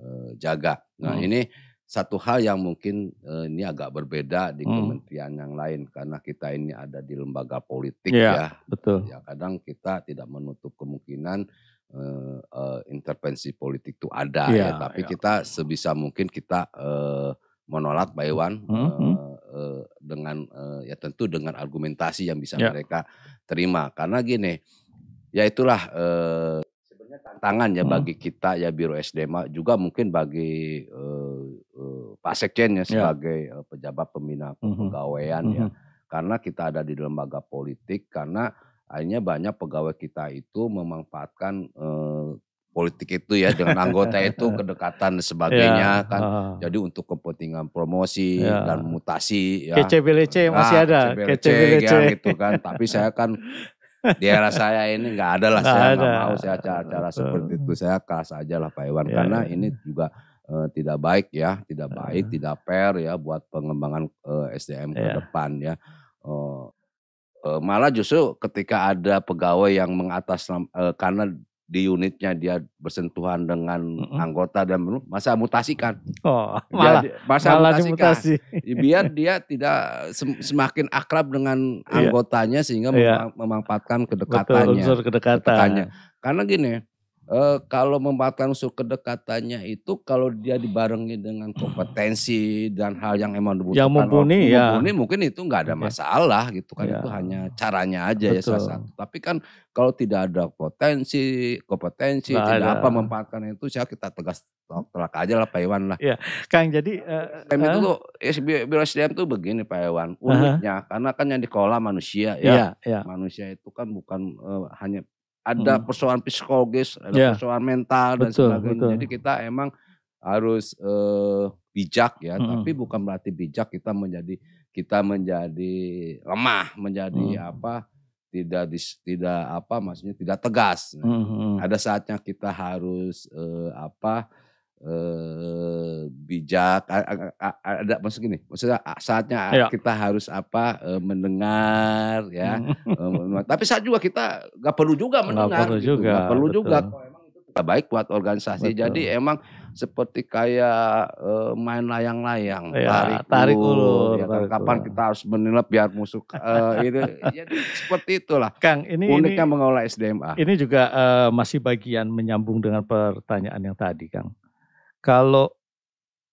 uh, jaga. Nah, hmm. ini satu hal yang mungkin uh, ini agak berbeda di hmm. kementerian yang lain karena kita ini ada di lembaga politik ya, ya. betul ya kadang kita tidak menutup kemungkinan uh, uh, intervensi politik itu ada ya, ya tapi ya. kita sebisa mungkin kita uh, menolak Pak hmm. eh, uh, dengan uh, ya tentu dengan argumentasi yang bisa ya. mereka terima karena gini ya itulah uh, tantangan ya hmm. bagi kita ya Biro SDM juga mungkin bagi uh, uh, Pak Sekjen ya, ya. sebagai yeah. pejabat pembina kepegawaian hmm, hmm. hmm. ya. Hmm. Karena kita ada di lembaga politik karena akhirnya banyak pegawai kita itu memanfaatkan uh, politik itu ya dengan anggota itu kedekatan ya. sebagainya ya, kan uh. jadi untuk kepentingan promosi ya. dan mutasi ya kece masih ah, ada kece kan gitu kan tapi saya kan di era saya ini nggak ada lah saya nggak mau saya acara-acara seperti itu saya kelas aja lah Pak Iwan ya, karena ya. ini juga uh, tidak baik ya tidak baik uh. tidak fair ya buat pengembangan uh, eh, SDM ya. ke iya. depan ya uh, uh, malah justru ketika ada pegawai yang mengatas uh, karena di unitnya dia bersentuhan dengan mm -hmm. anggota dan masa mutasikan. Oh, malah dia, masa malah mutasikan. Dimutasi. Biar dia tidak semakin akrab dengan iya. anggotanya sehingga yeah. Iya. memanfaatkan kedekatannya. Betul, unsur kedekatan. Kedekatannya. Karena gini, eh, kalau memanfaatkan unsur kedekatannya itu kalau dia dibarengi dengan kompetensi dan hal yang emang dibutuhkan. Yang mumpuni ya. Mumpuni mungkin itu nggak ada masalah yeah. gitu kan. Yeah. Itu iya. hanya caranya aja Betul. ya salah satu. Tapi kan kalau tidak ada potensi, kompetensi, nah, tidak ada. apa memanfaatkan itu, saya kita tegas tolak aja lah Pak Iwan lah. Iya, Kang jadi uh, eh, SDM itu eh? tuh eh, biro SDM tuh begini Pak Iwan, uniknya uh -huh. karena kan yang dikelola manusia ya. Yeah, yeah. Manusia itu kan bukan uh, hanya ada hmm. persoalan psikologis, ada yeah. persoalan mental betul, dan sebagainya. Betul. Jadi kita emang harus uh, bijak ya, hmm. tapi bukan berarti bijak kita menjadi kita menjadi lemah, menjadi hmm. apa? tidak dis, tidak apa maksudnya tidak tegas. mm -hmm. Ada saatnya kita harus eh, apa eh, bijak. Ada maksud gini, maksudnya saatnya ya. kita harus apa uh, mendengar ya. Mm. Tapi saat juga kita nggak perlu juga mendengar. Nggak perlu gitu. juga. Gak perlu juga. Emang baik buat organisasi. Betul. Jadi emang seperti kayak uh, main layang-layang, ya, tarik, tarik ulur. Ya, kan? tarik kapan ulur. kita harus menilai biar musuh uh, eh, itu ya, seperti itulah. Kang, ini uniknya ini, mengolah SDMA. Ini juga uh, masih bagian menyambung dengan pertanyaan yang tadi, Kang. Kalau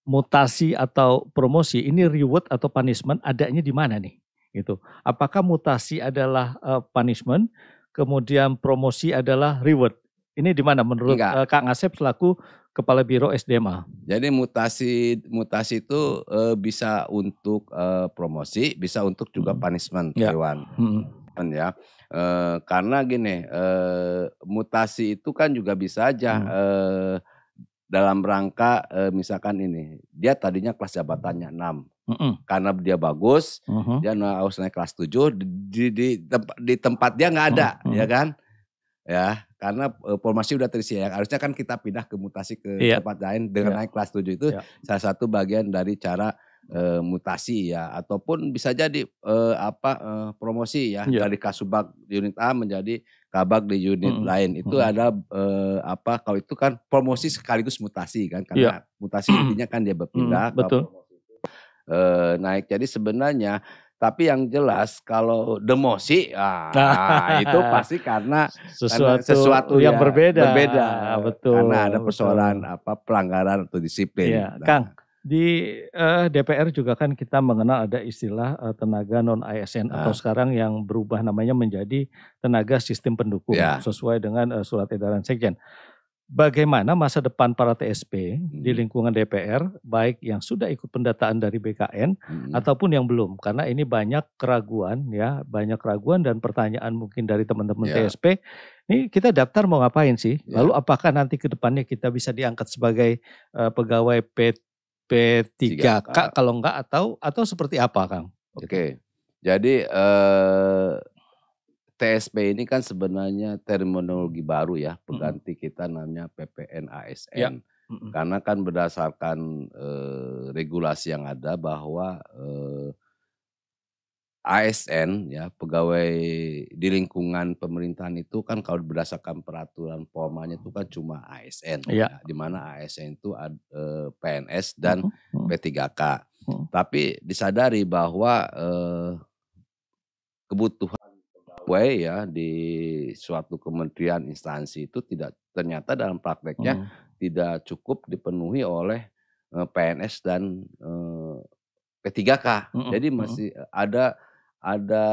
mutasi atau promosi ini reward atau punishment adanya di mana nih? Itu. Apakah mutasi adalah uh, punishment, kemudian promosi adalah reward? Ini di mana menurut Enggak. Eh, Kak Ngasep selaku Kepala Biro SDMA? Jadi mutasi mutasi itu eh, bisa untuk eh, promosi, bisa untuk juga hmm. punishment, ya. Hmm. Ya. E, karena gini, e, mutasi itu kan juga bisa aja hmm. e, dalam rangka e, misalkan ini, dia tadinya kelas jabatannya 6, Mm -mm. Karena dia bagus, mm -hmm. dia harus naik kelas 7 di di, di, tempat, di tempat dia nggak ada, mm -hmm. ya hmm. kan? Ya, karena uh, formasi udah ya, Harusnya kan kita pindah ke mutasi ke yeah. tempat lain dengan yeah. naik kelas 7 itu yeah. salah satu bagian dari cara uh, mutasi ya ataupun bisa jadi uh, apa uh, promosi ya yeah. dari kasubag unit A menjadi kabag di unit hmm. lain itu hmm. ada uh, apa kalau itu kan promosi sekaligus mutasi kan karena yeah. mutasi intinya kan dia mm, berpindah hmm, betul. naik jadi sebenarnya tapi yang jelas kalau demosi, ah, nah, itu pasti karena sesuatu, karena sesuatu yang ya, berbeda. Berbeda, betul. Karena ada persoalan betul. apa pelanggaran atau disiplin. Ya, Nah. Kang, di uh, eh, DPR juga kan kita mengenal ada istilah uh, tenaga non ASN ah. atau sekarang yang berubah namanya menjadi tenaga sistem pendukung ya. sesuai dengan uh, surat edaran Sekjen bagaimana masa depan para TSP hmm. di lingkungan DPR, baik yang sudah ikut pendataan dari BKN hmm. ataupun yang belum, karena ini banyak keraguan ya, banyak keraguan dan pertanyaan mungkin dari teman-teman yeah. TSP. Ini kita daftar mau ngapain sih? Yeah. Lalu apakah nanti ke depannya kita bisa diangkat sebagai uh, pegawai P, P3K kalau enggak atau atau seperti apa, Kang? Gitu. Oke. Okay. Jadi eh, TSP ini kan sebenarnya terminologi baru ya, pengganti kita namanya PPN ASN. Ya. Karena kan berdasarkan eh, regulasi yang ada bahwa eh, ASN ya pegawai di lingkungan pemerintahan itu kan kalau berdasarkan peraturan formalnya itu kan cuma ASN ya, ya di mana ASN itu ad, eh, PNS dan uh-huh. P3K. Uh-huh. Tapi disadari bahwa eh, kebutuhan pegawai ya di suatu kementerian instansi itu tidak ternyata dalam prakteknya hmm. tidak cukup dipenuhi oleh eh, PNS dan eh, P3K. Hmm. Jadi hmm, hmm. masih hmm. ada ada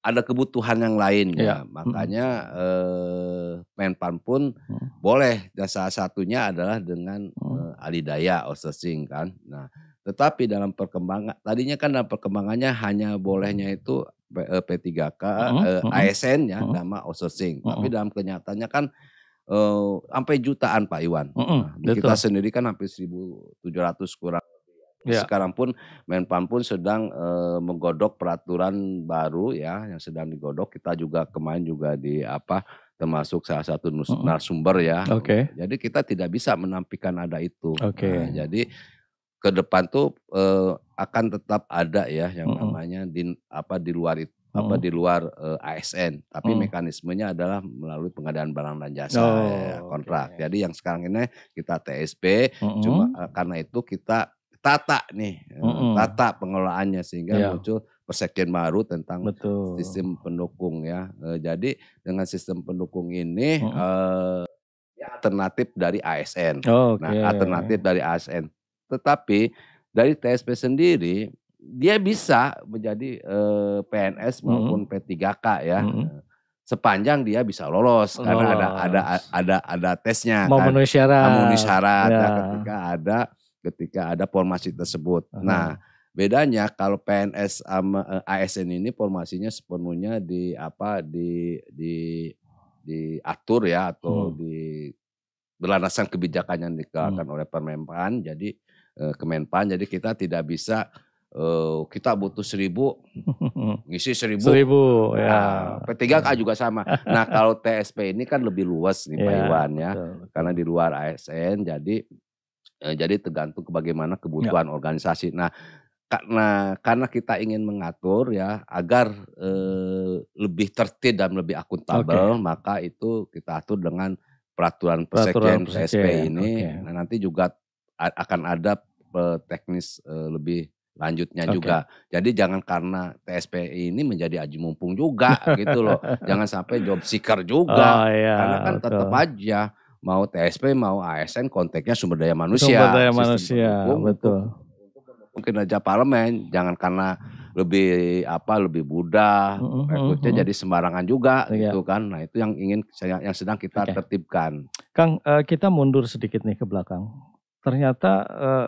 ada kebutuhan yang lain ya, ya. Hmm. makanya hmm. eh, Menpan pun hmm. boleh dan salah satunya adalah dengan hmm. eh, alidaya outsourcing kan. Nah, tetapi dalam perkembangan tadinya kan dalam perkembangannya hanya bolehnya itu P3K, uh-huh, ASN ya, uh nama outsourcing. uh Tapi dalam kenyataannya kan uh, sampai jutaan Pak Iwan. Uh-huh. Nah, kita sendiri kan hampir 1.700 kurang. Ya. ya. Sekarang pun Menpan pun sedang uh, menggodok peraturan baru ya yang sedang digodok. Kita juga kemarin juga di apa termasuk salah satu narasumber ya. Oke. Okay. Jadi kita tidak bisa menampikan ada itu. Oke. Okay. Nah, jadi ke depan tuh eh, akan tetap ada ya yang hmm. namanya di apa di luar itu hmm. apa di luar eh, ASN tapi hmm. mekanismenya adalah melalui pengadaan barang dan jasa ya, oh, ya, kontrak. Okay. Jadi yang sekarang ini kita TSP hmm. cuma eh, karena itu kita tata nih hmm. tata pengelolaannya sehingga yeah. muncul persekian baru tentang Betul. sistem pendukung ya. Eh, jadi dengan sistem pendukung ini hmm. alternatif dari ASN. Oh, okay. Nah, alternatif dari ASN tetapi dari TSP sendiri dia bisa menjadi eh, PNS hmm. maupun mm -hmm. P3K ya. Mm -hmm. Sepanjang dia bisa lolos, lolos karena ada ada ada ada tesnya Mau kan. memenuhi syarat. Memenuhi syarat ya. Ya, ketika ada ketika ada formasi tersebut. Uh -huh. Nah, bedanya kalau PNS sama eh, ASN ini formasinya sepenuhnya di apa di di diatur ya atau hmm. di berlandasan kebijakan yang dikeluarkan hmm. oleh Permenpan. Jadi Eh, Kemenpan. Jadi kita tidak bisa uh, kita butuh seribu, ngisi seribu. Seribu, nah, ya. P3K hmm. juga sama. Nah kalau TSP ini kan lebih luas nih ya, Iwan ya, betul. karena di luar ASN jadi eh, jadi tergantung ke bagaimana kebutuhan ya. organisasi. Nah karena karena kita ingin mengatur ya agar eh, lebih tertib dan lebih akuntabel, okay. maka itu kita atur dengan peraturan persekjen TSP ini. Okay. Nah nanti juga akan ada teknis eh, lebih lanjutnya okay. juga. Jadi jangan karena TSP ini menjadi aji mumpung juga gitu loh. Jangan sampai job seeker juga. Oh, iya, Karena kan betul. tetap aja mau TSP mau ASN konteksnya sumber daya manusia. Sumber daya manusia, betul. Mungkin aja parlemen, jangan karena lebih apa lebih mudah uh, uh, uh, uh, jadi sembarangan juga iya. gitu kan. Nah, itu yang ingin saya yang sedang kita okay. tertibkan. Kang, eh, kita mundur sedikit nih ke belakang ternyata eh,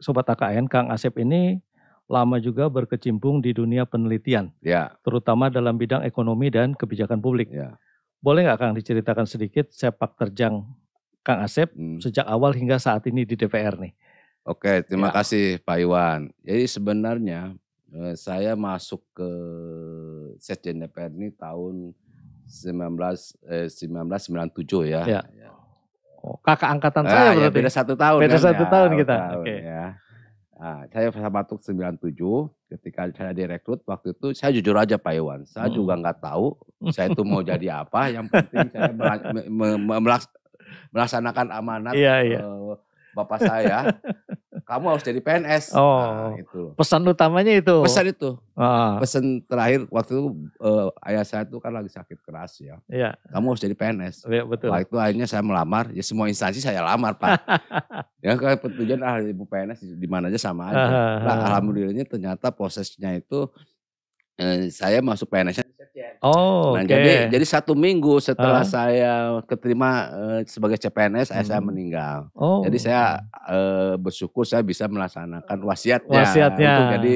sobat AKN Kang Asep ini lama juga berkecimpung di dunia penelitian, ya. terutama dalam bidang ekonomi dan kebijakan publik. Ya. Boleh nggak Kang diceritakan sedikit sepak terjang Kang Asep hmm. sejak awal hingga saat ini di DPR nih? Oke, terima ya. kasih Pak Iwan. Jadi sebenarnya eh, saya masuk ke Sekjen DPR ini tahun 19 eh, 1997 ya. ya. ya kakak angkatan ah, saya ya, berarti. Ya beda satu tahun. Beda kan, satu ya, tahun kita. Oke okay. ya. nah, saya sama sembilan 97 ketika saya direkrut waktu itu saya jujur aja Pak Iwan. Saya hmm. juga nggak tahu saya itu mau jadi apa. Yang penting saya melaksanakan amanat Iya iya. Uh, bapak saya, kamu harus jadi PNS. Oh, nah, itu. Pesan utamanya itu. Pesan itu. Ah. Pesan terakhir waktu itu uh, ayah saya itu kan lagi sakit keras ya. Iya. Kamu harus jadi PNS. Iya betul. Waktu itu akhirnya saya melamar, ya semua instansi saya lamar pak. ya kan petunjuk ah ibu PNS di mana aja sama aja. Nah alhamdulillahnya ternyata prosesnya itu Eh, saya masuk PNS Oh, nah, okay. jadi jadi satu minggu setelah uh. saya keterima uh, sebagai CPNS, eh, hmm. saya meninggal. Oh. Jadi saya uh, bersyukur saya bisa melaksanakan wasiatnya. Wasiatnya. Itu jadi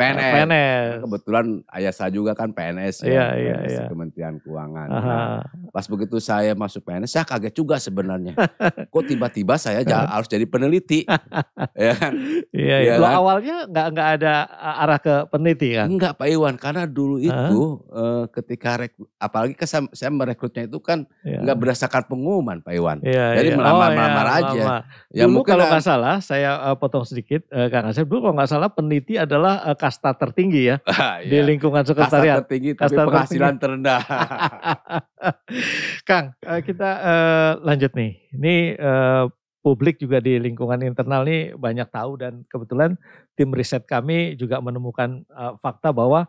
PNS. PNS. Kebetulan ayah saya juga kan PNS ya, iya, iya, PNS iya. Kementerian Keuangan. Nah, pas begitu saya masuk PNS, saya kaget juga sebenarnya. Kok tiba-tiba saya harus jadi peneliti, ya kan? Iya, iya. Ya kan? awalnya nggak nggak ada arah ke peneliti kan? Enggak Pak Iwan, karena dulu itu uh, ketika rekrut, apalagi ke saya, saya merekrutnya itu kan iya. nggak berdasarkan pengumuman Pak Iwan. Iya, iya. jadi melamar oh, melamar-melamar oh, iya, aja. Melamar. Ya, dulu kalau nggak salah, saya uh, potong sedikit, uh, eh, Kang Asep. Dulu kalau nggak salah peneliti adalah uh, kasta tertinggi ya ah, di iya. lingkungan sekretariat. Kasta tertinggi tapi kasta penghasilan tertinggi. terendah. Kang, eh, kita eh, lanjut nih. Ini eh, publik juga di lingkungan internal nih banyak tahu dan kebetulan tim riset kami juga menemukan fakta bahwa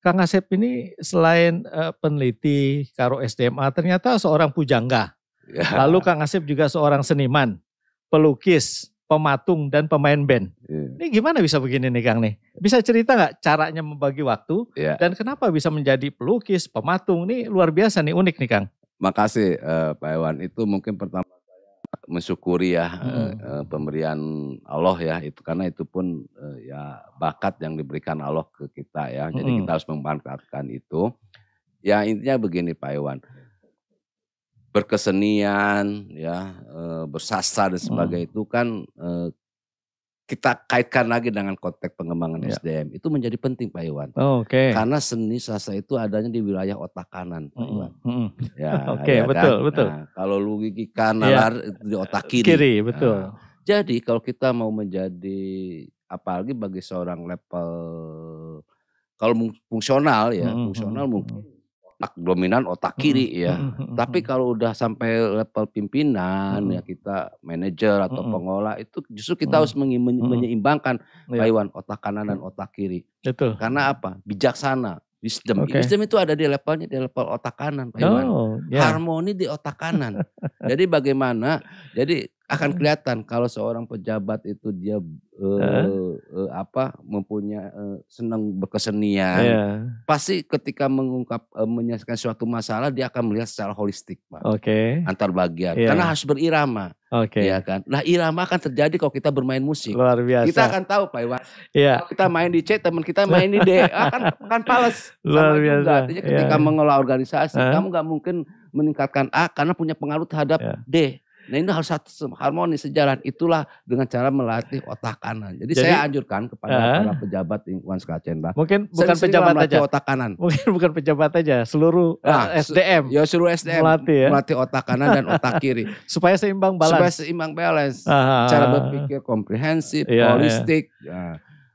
Kang Asep ini selain peneliti Karo SDMA ternyata seorang pujangga. Ya. Lalu Kang Asep juga seorang seniman, pelukis, pematung dan pemain band. Yeah. Ini gimana bisa begini nih Kang nih? Bisa cerita nggak caranya membagi waktu yeah. dan kenapa bisa menjadi pelukis, pematung? Ini luar biasa nih, unik nih Kang. Makasih uh, Pak Iwan. Itu mungkin pertama saya mensyukuri ya eh, hmm. uh, pemberian Allah ya itu karena itu pun uh, ya bakat yang diberikan Allah ke kita ya. Jadi hmm. kita harus memanfaatkan itu. Ya intinya begini Pak Iwan berkesenian ya e, bersastra dan hmm. sebagainya hmm. itu kan e, kita kaitkan lagi dengan konteks pengembangan ya. SDM itu menjadi penting Pak Iwan. Oh, Oke. Okay. Karena seni sastra itu adanya di wilayah otak kanan Pak hmm, Iwan. Mm -hmm. Ya. Oke okay, ya betul kan? betul. Nah, kalau logika kanan ya. itu di otak kiri. Kiri nah, betul. Nah, jadi kalau kita mau menjadi apalagi bagi seorang level kalau fungsional ya mm -hmm. fungsional hmm, mungkin otak dominan otak kiri hmm. ya. Hmm, hmm, Tapi kalau udah sampai level pimpinan ya kita manajer atau pengelola itu justru kita harus menyeimbangkan Taiwan iya. otak kanan dan otak kiri. Betul. Karena apa? Bijaksana. Wisdom. Okay. Wisdom itu ada di levelnya di level otak kanan, Pak Oh, yeah. Harmoni di otak kanan. jadi bagaimana? Jadi akan hmm. kelihatan kalau seorang pejabat itu dia uh, uh, apa mempunyai uh, senang berkesenian yeah. pasti ketika mengungkap uh, menyelesaikan suatu masalah dia akan melihat secara holistik pak okay. antar bagian yeah. karena harus berirama okay. ya kan nah irama akan terjadi kalau kita bermain musik luar biasa kita akan tahu pak Iwan yeah. Kalau kita main di C teman kita main di D akan ah, akan pales luar biasa juga. artinya ketika yeah. mengelola organisasi huh? kamu nggak mungkin meningkatkan A karena punya pengaruh terhadap yeah. D Nah ini harus harmoni sejalan. Itulah dengan cara melatih otak kanan. Jadi, Jadi saya anjurkan kepada uh, para pejabat lingkungan Skacenda. Mungkin bukan pejabat aja. otak kanan. Mungkin bukan pejabat aja, seluruh eh, nah, SDM. Ya seluruh SDM melatih, ya? melatih otak kanan dan otak kiri. Supaya seimbang balance. Supaya seimbang balance. Uh, cara ah. berpikir komprehensif, iya, iya. holistik. Iya. Ya.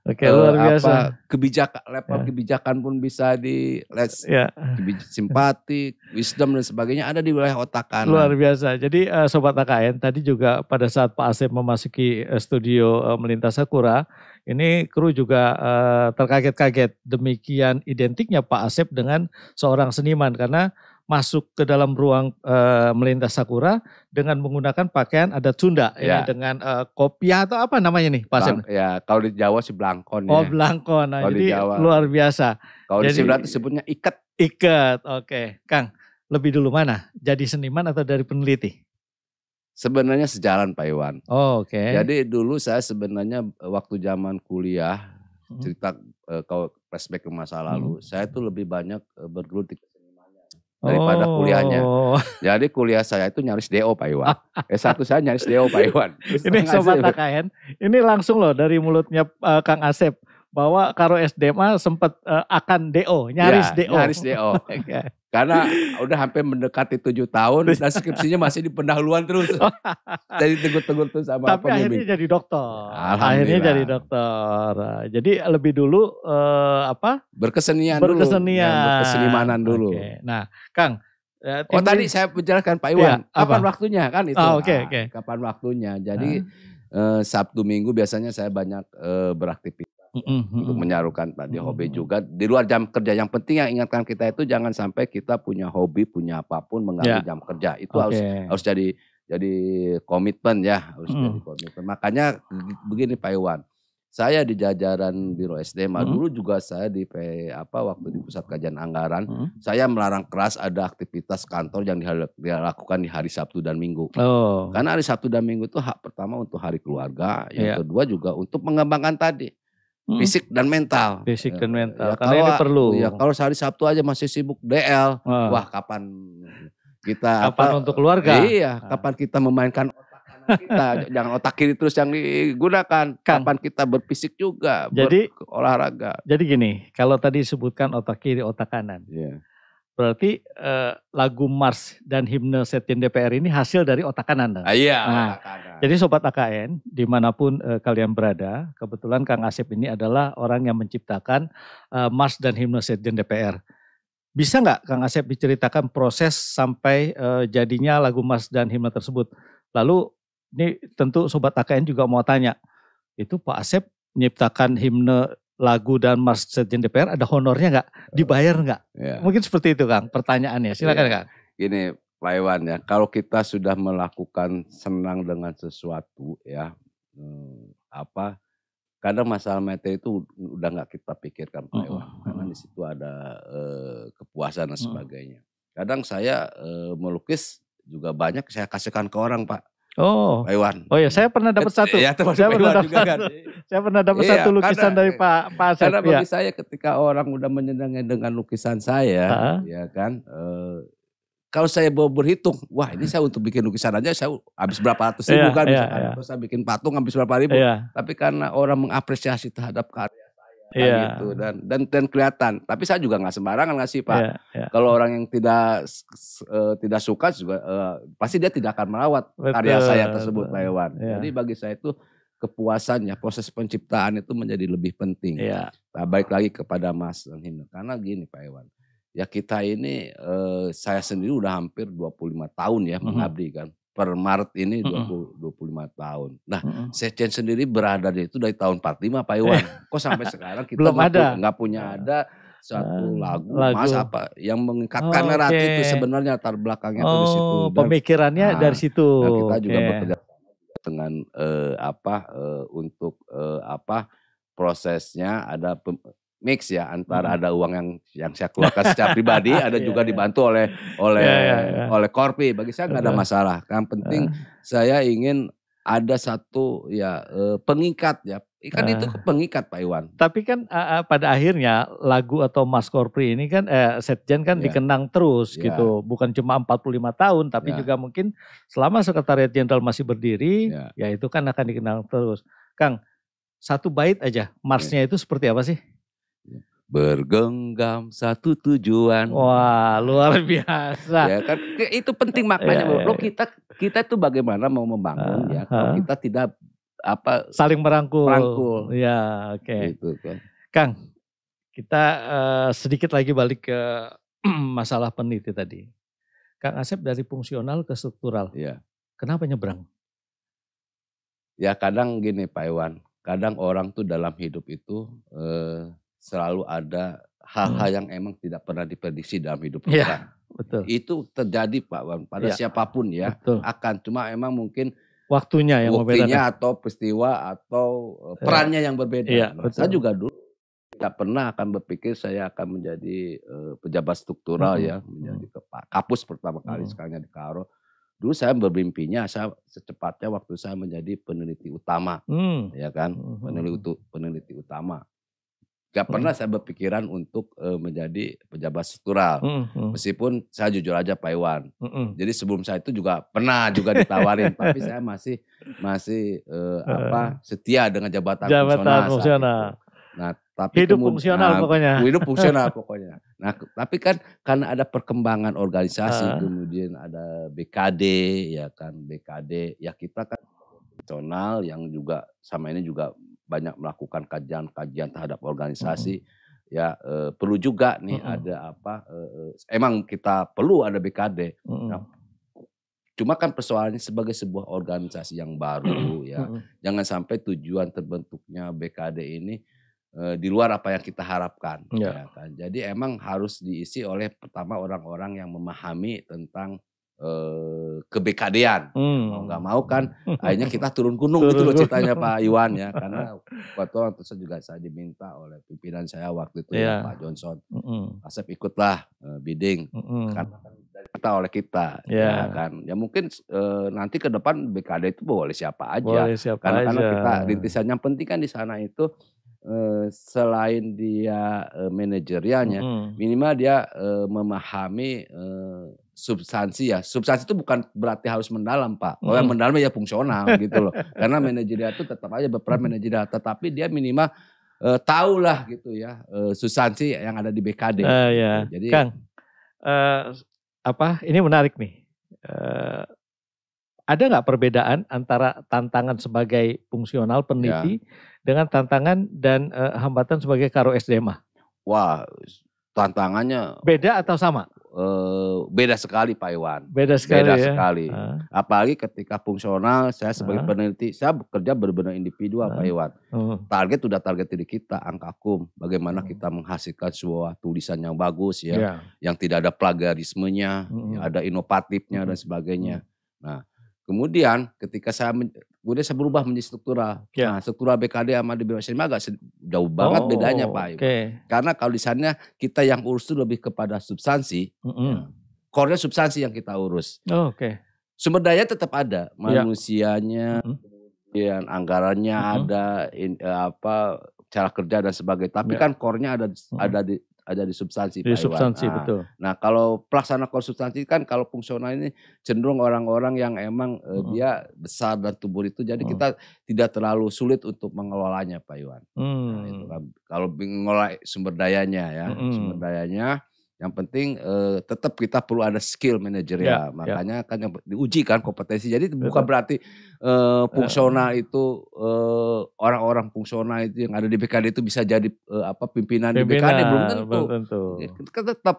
Oke, okay, eh, luar biasa. Apa, kebijakan ya. level yeah. kebijakan pun bisa di let's yeah. Ya. simpatik, wisdom dan sebagainya ada di wilayah otak kanan. Luar biasa. Jadi uh, sobat AKN tadi juga pada saat Pak Asep memasuki uh, studio uh, Melintas Sakura, ini kru juga uh, terkaget-kaget demikian identiknya Pak Asep dengan seorang seniman karena masuk ke dalam ruang uh, melintas sakura dengan menggunakan pakaian ada tunda ya, ya dengan uh, eh, kopiah atau apa namanya nih Pak Blank, Ya kalau di Jawa sih blangkon. Ya. Oh ya. blangkon, nah, kalau jadi di Jawa. luar biasa. Kalau di Sunda sebutnya ikat. Ikat, oke, okay. Kang lebih dulu mana? Jadi seniman atau dari peneliti? Sebenarnya sejalan Pak Iwan. Oh, Oke. Okay. Jadi dulu saya sebenarnya eh, waktu zaman kuliah hmm. cerita hmm. kalau flashback ke masa lalu, hmm. saya tuh lebih banyak eh, bergelut daripada oh. kuliahnya. Jadi kuliah saya itu nyaris DO Pak Iwan. s eh, satu saya nyaris DO Pak Iwan. ini sobat AKN, ini langsung loh dari mulutnya uh, Kang Asep bahwa Karo SDMA sempat uh, eh, akan DO, nyaris ya, DO. Nyaris DO. Karena udah hampir mendekati tujuh tahun dan skripsinya masih di pendahuluan terus. Oh. jadi tegur-tegur terus sama Tapi pemimpin. akhirnya jadi dokter. Akhirnya jadi dokter. Jadi lebih dulu uh, apa? Berkesenian, berkesenian. dulu. Berkesenian. Kesenimanan dulu. Okay. Nah, Kang, Ya, oh tadi saya menjelaskan Pak iya, Iwan, ya, kapan waktunya kan itu. Oh, ah, okay, nah, okay. Kapan waktunya. Jadi nah. eh, Sabtu Minggu biasanya saya banyak eh, beraktivitas mm-hmm. untuk menyarukan tadi mm-hmm. hobi juga di luar jam kerja yang penting yang ingatkan kita itu jangan sampai kita punya hobi punya apapun mengganggu yeah. jam kerja itu okay. harus harus jadi jadi komitmen ya harus mm. jadi komitmen makanya begini Pak Iwan saya di jajaran Biro SD mm. dulu juga saya di apa waktu di pusat kajian anggaran mm. saya melarang keras ada aktivitas kantor yang dilakukan di hari Sabtu dan Minggu. Oh. Karena hari Sabtu dan Minggu itu hak pertama untuk hari keluarga, yang yeah. kedua juga untuk mengembangkan tadi Hmm. Fisik dan mental. Fisik ya. dan mental. Ya, Karena kalau, ini perlu. Ya, kalau sehari Sabtu aja masih sibuk DL, hmm. Ah. wah kapan kita kapan apa, untuk keluarga? Iya, hmm. kapan kita memainkan otak kita jangan otak kiri terus yang digunakan kapan kita berfisik juga jadi olahraga jadi gini kalau tadi sebutkan otak kiri otak kanan yeah. Berarti eh, lagu Mars dan himne setien DPR ini hasil dari otakan Anda. Ah, iya, nah, kanan. Jadi Sobat AKN, dimanapun uh, kalian berada, kebetulan Kang Asep ini adalah orang yang menciptakan uh, Mars dan himne setien DPR. Bisa nggak Kang Asep diceritakan proses sampai uh, jadinya lagu Mars dan himne tersebut? Lalu ini tentu Sobat AKN juga mau tanya, itu Pak Asep menciptakan himne lagu dan mas sekjen DPR ada honornya nggak dibayar nggak ya. mungkin seperti itu kang pertanyaannya silakan ya. kang Gini, Pak Iwan ya kalau kita sudah melakukan senang dengan sesuatu ya eh, apa kadang masalah materi itu udah nggak kita pikirkan Pak Iwan karena di situ ada eh, kepuasan dan sebagainya kadang saya eh, melukis juga banyak saya kasihkan ke orang Pak Oh. Iwan. Oh ya, saya pernah dapat iya, satu. Ya, saya, pernah dapat, juga kan. saya pernah dapat satu lukisan karena, dari Pak Pak Asep. Karena bagi ya. saya ketika orang udah menyenangi dengan lukisan saya, ha? ya kan, e, kalau saya mau berhitung, wah ini saya untuk bikin lukisan aja saya habis berapa ratus ribu yeah, kan, yeah, yeah. saya bikin patung habis berapa ribu. Yeah. Tapi karena orang mengapresiasi terhadap karya Kan yeah. gitu dan dan dan kelihatan tapi saya juga nggak sembarangan ngasih pak yeah, yeah. kalau orang yang tidak uh, tidak suka juga uh, pasti dia tidak akan merawat Betul. karya saya tersebut Pak Iwan yeah. jadi bagi saya itu kepuasannya proses penciptaan itu menjadi lebih penting yeah. nah, baik lagi kepada Mas dan Hino karena gini Pak Iwan ya kita ini uh, saya sendiri udah hampir 25 tahun ya mm -hmm. mengabdi kan per Maret ini mm-hmm. 20, 25 tahun. Nah, mm-hmm. Sechen sendiri berada di itu dari tahun empat 45 Pak Iwan. Kok sampai sekarang kita belum ada nggak punya nah, ada satu lagu, nah, lagu Mas apa yang mengikatkan oh, okay. itu sebenarnya latar belakangnya oh, dari situ. Dan, pemikirannya nah, dari situ. Nah, kita juga okay. bekerja dengan eh, apa eh, untuk eh, apa prosesnya ada mix ya antara hmm. ada uang yang yang saya keluarkan secara pribadi ada iya, juga yeah, dibantu oleh oleh yeah, yeah, iya. oleh korpi bagi saya nggak ada masalah kan penting saya ingin ada satu ya eh, pengikat ya kan itu pengikat Pak Iwan tapi kan uh, pada akhirnya lagu atau Mas Korpri ini kan eh, Setjen kan iya. dikenang terus gitu bukan cuma 45 tahun tapi juga mungkin selama Sekretariat Jenderal masih berdiri ya itu kan akan dikenang terus Kang satu bait aja marsnya itu seperti apa sih bergenggam satu tujuan. Wah, luar biasa. ya kan itu penting maknanya. yeah, Lo iya, iya. kita kita itu bagaimana mau membangun uh, ya ah. kalau uh, kita tidak apa saling merangkul. Merangkul. Ya, oke. Okay. Gitu kan. Kang, kita uh, sedikit lagi balik ke masalah peniti tadi. Kang Asep dari fungsional ke struktural. Ya. Kenapa nyebrang? Ya kadang gini Pak Iwan, kadang orang tuh dalam hidup itu eh, selalu ada hal-hal hmm. yang emang tidak pernah diprediksi dalam hidup ya, Betul. Itu terjadi Pak Wan pada ya, siapapun ya. Betul. Akan cuma emang mungkin waktunya yang waktunya berbeda. Kan? atau peristiwa atau eh, iya. perannya yang berbeda. Ya, betul. Saya juga dulu tidak pernah akan berpikir saya akan menjadi uh, pejabat struktural hmm. ya, hmm, menjadi hmm. kapus pertama kali hmm. sekalinya di Karo. Dulu saya bermimpinya saya secepatnya waktu saya menjadi peneliti utama, hmm. ya kan, hmm. hmm peneliti peneliti utama Gak pernah hmm. saya berpikiran untuk uh, menjadi pejabat struktural. Hmm. Hmm. Meskipun saya jujur aja Pak Iwan. Hmm. Jadi sebelum saya itu juga pernah juga ditawarin, tapi saya masih masih uh, apa eh. setia dengan jabatan, jabatan fungsional. fungsional. Nah, tapi hidup kemudian, fungsional nah, pokoknya. Hidup fungsional pokoknya. Nah, tapi kan karena ada perkembangan organisasi, hmm. kemudian ada BKD ya kan BKD ya kita kan fungsional yang juga sama ini juga banyak melakukan kajian-kajian terhadap organisasi. Mm -hmm. Ya e, perlu juga nih mm -hmm. ada apa? E, emang kita perlu ada BKD. Mm -hmm. nah, ya. Cuma kan persoalannya sebagai sebuah organisasi yang baru ya. Jangan sampai tujuan terbentuknya BKD ini e, di luar apa yang kita harapkan. Yeah. Ya kan? Jadi emang harus diisi oleh pertama orang-orang yang memahami tentang ke eh, kebekadean. Hmm. Mau nggak mau kan akhirnya kita turun gunung turun gitu loh ceritanya Pak Iwan ya. Karena waktu itu juga saya diminta oleh pimpinan saya waktu itu yeah. Ya, Pak Johnson. Mm -hmm. Asep ikutlah uh, bidding. Mm -hmm. Karena kan dari kita oleh kita. Yeah. Ya kan. Ya mungkin uh, nanti ke depan BKD itu boleh siapa aja. Boleh siapa karena, aja. karena kita rintisannya penting kan di sana itu Eh, selain dia eh, manajerialnya hmm. minimal dia eh, memahami substansi ya substansi itu bukan berarti harus mendalam pak kalau hmm. yang mendalam ya fungsional gitu loh karena manajerial itu tetap aja berperan manajerial tetapi dia minimal uh, tahulah gitu ya uh, substansi yang ada di BKD uh, ya. Gitu. jadi Kang uh, apa ini menarik nih uh, ada nggak perbedaan antara tantangan sebagai fungsional peneliti ya dengan tantangan dan uh, hambatan sebagai karo SDM? Wah, tantangannya beda atau sama? Eh, beda sekali Pak Iwan. Beda sekali. Beda ya? sekali. Uh. Apalagi ketika fungsional, saya sebagai uh. peneliti, saya bekerja benar-benar individual uh. Pak ah. Iwan. Uh. Target sudah target diri kita, angka kum. Bagaimana uh. kita menghasilkan sebuah tulisan yang bagus ya, yeah. yang tidak ada plagiarismenya, uh. ada inovatifnya uh. dan sebagainya. Nah, Kemudian ketika saya kemudian saya berubah menjadi struktural. Yeah. Nah, struktural BKD sama di BWS agak jauh banget oh, bedanya Pak. Okay. Karena kalau di sana kita yang urus itu lebih kepada substansi. Mm -hmm. substansi yang kita urus. Oh, Oke. Okay. Sumber daya tetap ada, ya. manusianya, yeah. mm -hmm. anggarannya mm -hmm. ada, in, eh, apa cara kerja dan sebagainya. Tapi yeah. kan core ada mm -hmm. ada di ada di substansi. Di Pak substansi Nah, betul. Nah kalau pelaksana konsultansi kan kalau fungsional ini cenderung orang-orang yang emang eh, dia besar dan tubuh itu jadi kita tidak terlalu sulit untuk mengelolanya Pak Iwan. Hmm. Nah, itu hmm. kan, kalau mengelola sumber dayanya ya hmm. sumber dayanya yang penting eh, tetap kita perlu ada skill manager ya. ya. ya. Makanya ya. kan yang diuji kan kompetensi. Jadi Betul. bukan berarti eh, eh fungsional uh, itu eh, orang-orang fungsional itu yang ada di BKD itu bisa jadi eh, apa pimpinan, pimpinan di BKD belum tentu. Belum tentu. Ya, tetap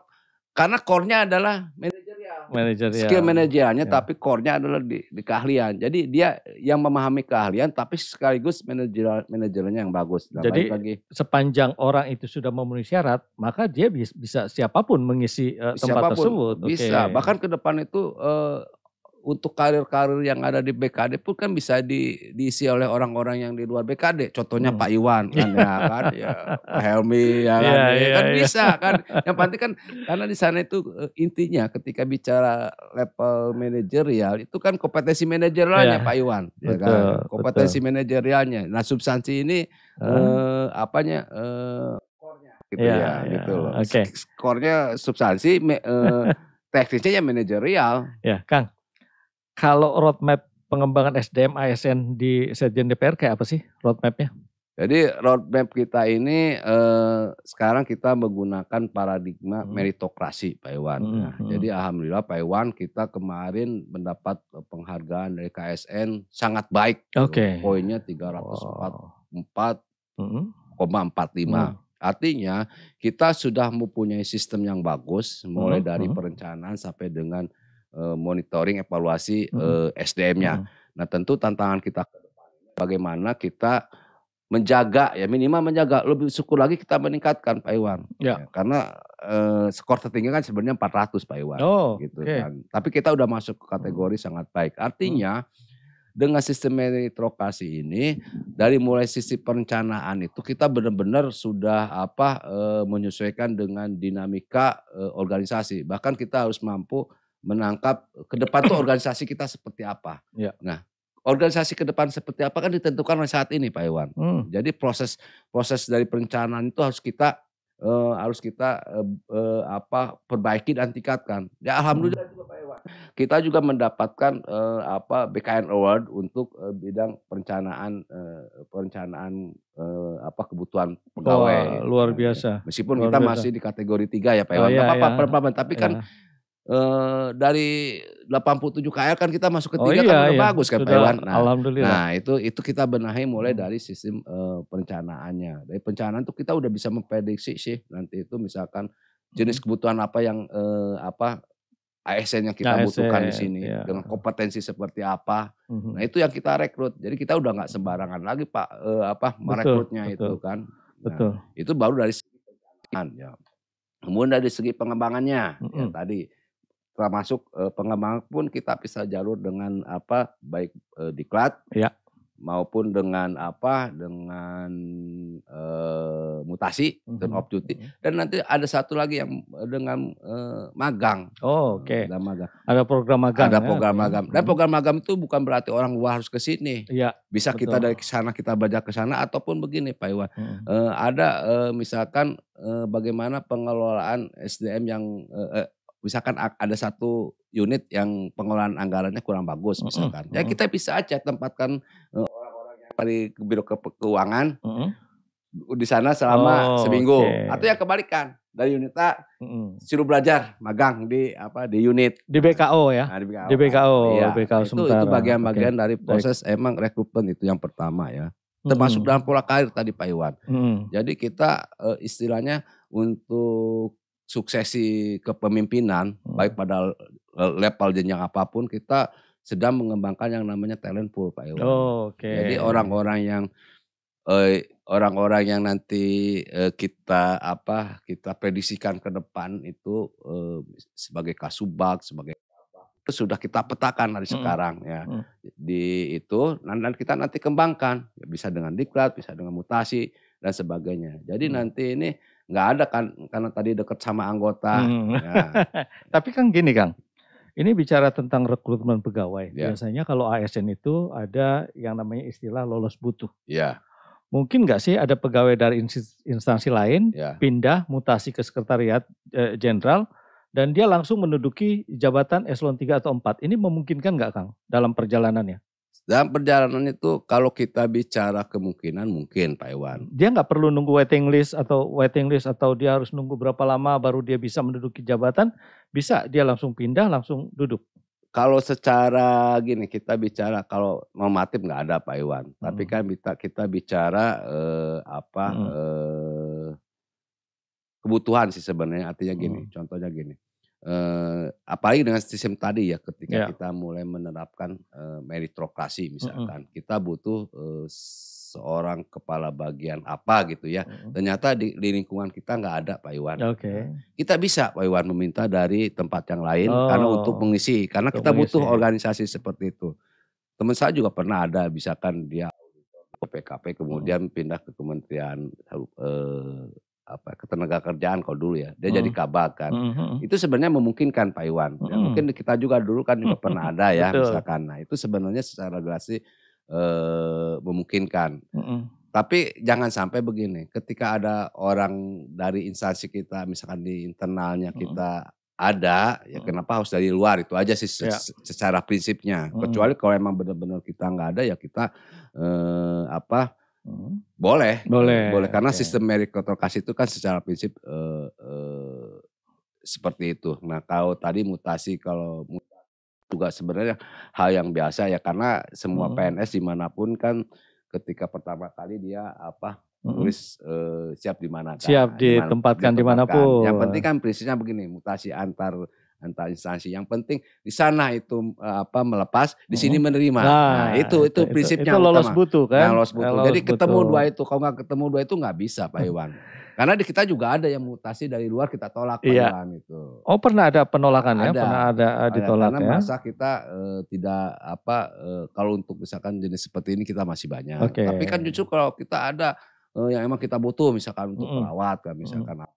karena core-nya adalah manajer manajernya. skill manajernya, ya. tapi core-nya adalah di, di keahlian. Jadi dia yang memahami keahlian tapi sekaligus manajer manajernya yang bagus. Dan nah, Jadi lagi. sepanjang orang itu sudah memenuhi syarat, maka dia bisa siapapun mengisi uh, tempat siapapun tersebut. Bisa. Okay. Bahkan ke depan itu uh, untuk karir-karir yang ada di BKD pun kan bisa di, diisi oleh orang-orang yang di luar BKD. Contohnya hmm. Pak Iwan kan ya kan, ya, Pak Helmi ya kan, yeah, ya, iya, kan yeah. bisa kan. Yang penting kan karena di sana itu eh, intinya ketika bicara level manajerial itu kan kompetensi manajerialnya yeah. Pak Iwan, ya kan. Kompetensi betul. manajerialnya. Nah substansi ini hmm. eh, apanya eh, skornya gitu iya, ya, ya, ya gitu loh. Okay. Skornya substansi. Eh, teknisnya ya manajerial. Ya, Kang. Kalau roadmap pengembangan SDM ASN di Sekjen DPR kayak apa sih roadmapnya? Jadi roadmap kita ini eh, sekarang kita menggunakan paradigma hmm. meritokrasi Pak Iwan. Hmm, nah, hmm. Jadi alhamdulillah Pak Iwan kita kemarin mendapat penghargaan dari KSN sangat baik. Oke. Okay. Poinnya 344,45. Hmm. 45. Hmm. Artinya kita sudah mempunyai sistem yang bagus mulai hmm, dari hmm. perencanaan sampai dengan Eh, monitoring evaluasi hmm. Eh, SDM-nya. Hmm. Nah, tentu tantangan kita bagaimana kita menjaga ya minimal menjaga lebih syukur lagi kita meningkatkan Pak Iwan. Ya. ya karena eh, skor tertinggi kan sebenarnya 400 Pak Iwan oh, gitu okay. kan. Tapi kita udah masuk ke hmm. kategori hmm. sangat baik. Hmm. Artinya hmm. dengan sistem meritokrasi ini dari mulai sisi perencanaan itu kita benar-benar sudah apa eh, menyesuaikan dengan dinamika eh, organisasi. Bahkan kita harus mampu menangkap ke depan tuh organisasi kita seperti apa. Ya. Nah, organisasi ke depan seperti apa kan ditentukan oleh saat ini Pak Iwan. Hmm. Jadi proses proses dari perencanaan itu harus kita uh, harus kita uh, uh, apa perbaiki dan tingkatkan. Ya alhamdulillah hmm. juga Pak Iwan. Kita juga mendapatkan uh, apa BKN Award untuk uh, bidang perencanaan uh, perencanaan uh, apa kebutuhan pegawai. Oh, luar gitu kan ya. biasa. Meskipun luar kita biasa. masih di kategori tiga ya Pak oh, Iwan. Oh, iya, apa-apa, iya. tapi kan iya. Eh, dari 87 KL kan kita masuk ketiga oh, iya, kan udah iya. bagus kan Sudah, Nah, Alhamdulillah. Nah itu itu kita benahi mulai hmm. dari sistem uh, perencanaannya. Dari perencanaan tuh kita udah bisa memprediksi sih nanti itu misalkan hmm. jenis kebutuhan apa yang uh, apa ASN yang kita ASN, butuhkan di sini iya. dengan kompetensi seperti apa. Hmm. Nah itu yang kita rekrut. Jadi kita udah nggak sembarangan lagi Pak uh, apa merekrutnya betul, itu betul. kan. Nah, betul. Itu baru dari segi perencanaan ya. Kemudian dari segi pengembangannya -hmm. ya, tadi termasuk uh, eh, pengembangan pun kita bisa jalur dengan apa baik uh, diklat ya maupun dengan apa dengan uh, mutasi mm -hmm. dan mhm. duty mhm. dan nanti ada satu lagi yang dengan uh, magang oh oke okay. ada program magang ada ya? program ya. magang dan mhm. program magang itu bukan berarti orang luar harus ke sini ya, bisa betul. kita dari sana kita belajar ke sana ataupun begini Pak Iwan mm -hmm. uh, ada uh, misalkan uh, bagaimana pengelolaan SDM yang uh, misalkan ada satu unit yang pengelolaan anggarannya kurang bagus misalkan. Uh, uh, ya kita bisa aja tempatkan eh, orang-orang yang dari biro keuangan di sana selama oh, seminggu okay. atau ya kebalikan dari unit A suruh belajar magang di apa di unit di BKO ya nah, di BKO, di BKO, ya. BKO itu sementara. itu bagian-bagian okay. dari proses Baik. emang rekrutmen itu yang pertama ya termasuk mm dalam pola karir tadi Pak Iwan. Mm Jadi kita eh, istilahnya untuk suksesi kepemimpinan hmm. baik pada e, level jenjang apapun kita sedang mengembangkan yang namanya talent pool Pak Iwan. Oh, Oke. Okay. Jadi orang-orang yang orang e, orang-orang yang nanti eh, kita apa kita prediksikan ke depan itu eh, sebagai kasubag sebagai itu sudah kita petakan dari hmm. sekarang ya. Hmm. Di itu dan kita nanti kembangkan ya, bisa dengan diklat, bisa dengan mutasi dan sebagainya. Jadi hmm. nanti ini nggak ada kan karena tadi deket sama anggota. Hmm. Ya. Tapi kan gini Kang, ini bicara tentang rekrutmen pegawai. Ya. Biasanya kalau ASN itu ada yang namanya istilah lolos butuh. Ya. Mungkin nggak sih ada pegawai dari instansi lain ya. pindah mutasi ke sekretariat eh, jenderal dan dia langsung menduduki jabatan eselon 3 atau 4. Ini memungkinkan nggak Kang dalam perjalanannya? Dalam perjalanan itu kalau kita bicara kemungkinan mungkin Pak Iwan. Dia nggak perlu nunggu waiting list atau waiting list atau dia harus nunggu berapa lama baru dia bisa menduduki jabatan. Bisa dia langsung pindah langsung duduk. Kalau secara gini kita bicara kalau normatif nggak ada Pak Iwan. Hmm. Tapi kan kita kita bicara eh, apa hmm. eh, kebutuhan sih sebenarnya. Artinya gini, hmm. contohnya gini. Uh, apalagi dengan sistem tadi ya ketika yeah. kita mulai menerapkan uh, meritokrasi misalkan mm -hmm. kita butuh uh, seorang kepala bagian apa gitu ya. Mm -hmm. Ternyata di, di lingkungan kita nggak ada Pak Iwan. Okay. Nah, kita bisa Pak Iwan meminta dari tempat yang lain oh, karena untuk mengisi karena untuk kita mengisi. butuh ya. organisasi seperti itu. Teman saya juga pernah ada misalkan dia ke PKP kemudian mm -hmm. pindah ke Kementerian uh, apa ketenaga kerjaan kalau dulu ya dia hmm. jadi kabak kan hmm, hmm, hmm. itu sebenarnya memungkinkan Pak Iwan ya, hmm. ya, mungkin kita juga dulu kan juga pernah ada ya Betul. misalkan nah itu sebenarnya secara regulasi eh, memungkinkan hmm. tapi jangan sampai begini ketika ada orang dari instansi kita misalkan di internalnya kita hmm. ada ya kenapa harus dari luar itu aja sih ya. secara prinsipnya hmm. kecuali kalau emang benar-benar kita nggak ada ya kita eh, apa boleh. Boleh. Boleh karena okay. sistem meritokrasi itu kan secara prinsip uh, uh, seperti itu. Nah, kalau tadi mutasi kalau mutasi juga sebenarnya hal yang biasa ya karena semua hmm. PNS dimanapun kan ketika pertama kali dia apa hmm. tulis uh, siap di mana kan, siap ditempatkan dimanapun yang penting kan prinsipnya begini mutasi antar antar instansi. Yang penting di sana itu eh, apa melepas, di mm-hmm. sini menerima. Nah, nah itu, itu itu prinsipnya. Itu lolos utama. butuh nah, kan? Nah, lolos butuh. Lolos Jadi butuh. ketemu dua itu, kalau nggak ketemu dua itu nggak bisa Pak hmm. Iwan. Karena di kita juga ada yang mutasi dari luar kita tolak Pak iya. Iwan itu. Oh pernah ada penolakan ya? ada. ya? Pernah ada, eh, ada ditolak karena ya? Karena masa kita e, tidak apa e, kalau untuk misalkan jenis seperti ini kita masih banyak. Okay. Tapi kan justru kalau kita ada yang emang kita butuh misalkan untuk mm -hmm. perawat kan misalkan mm -hmm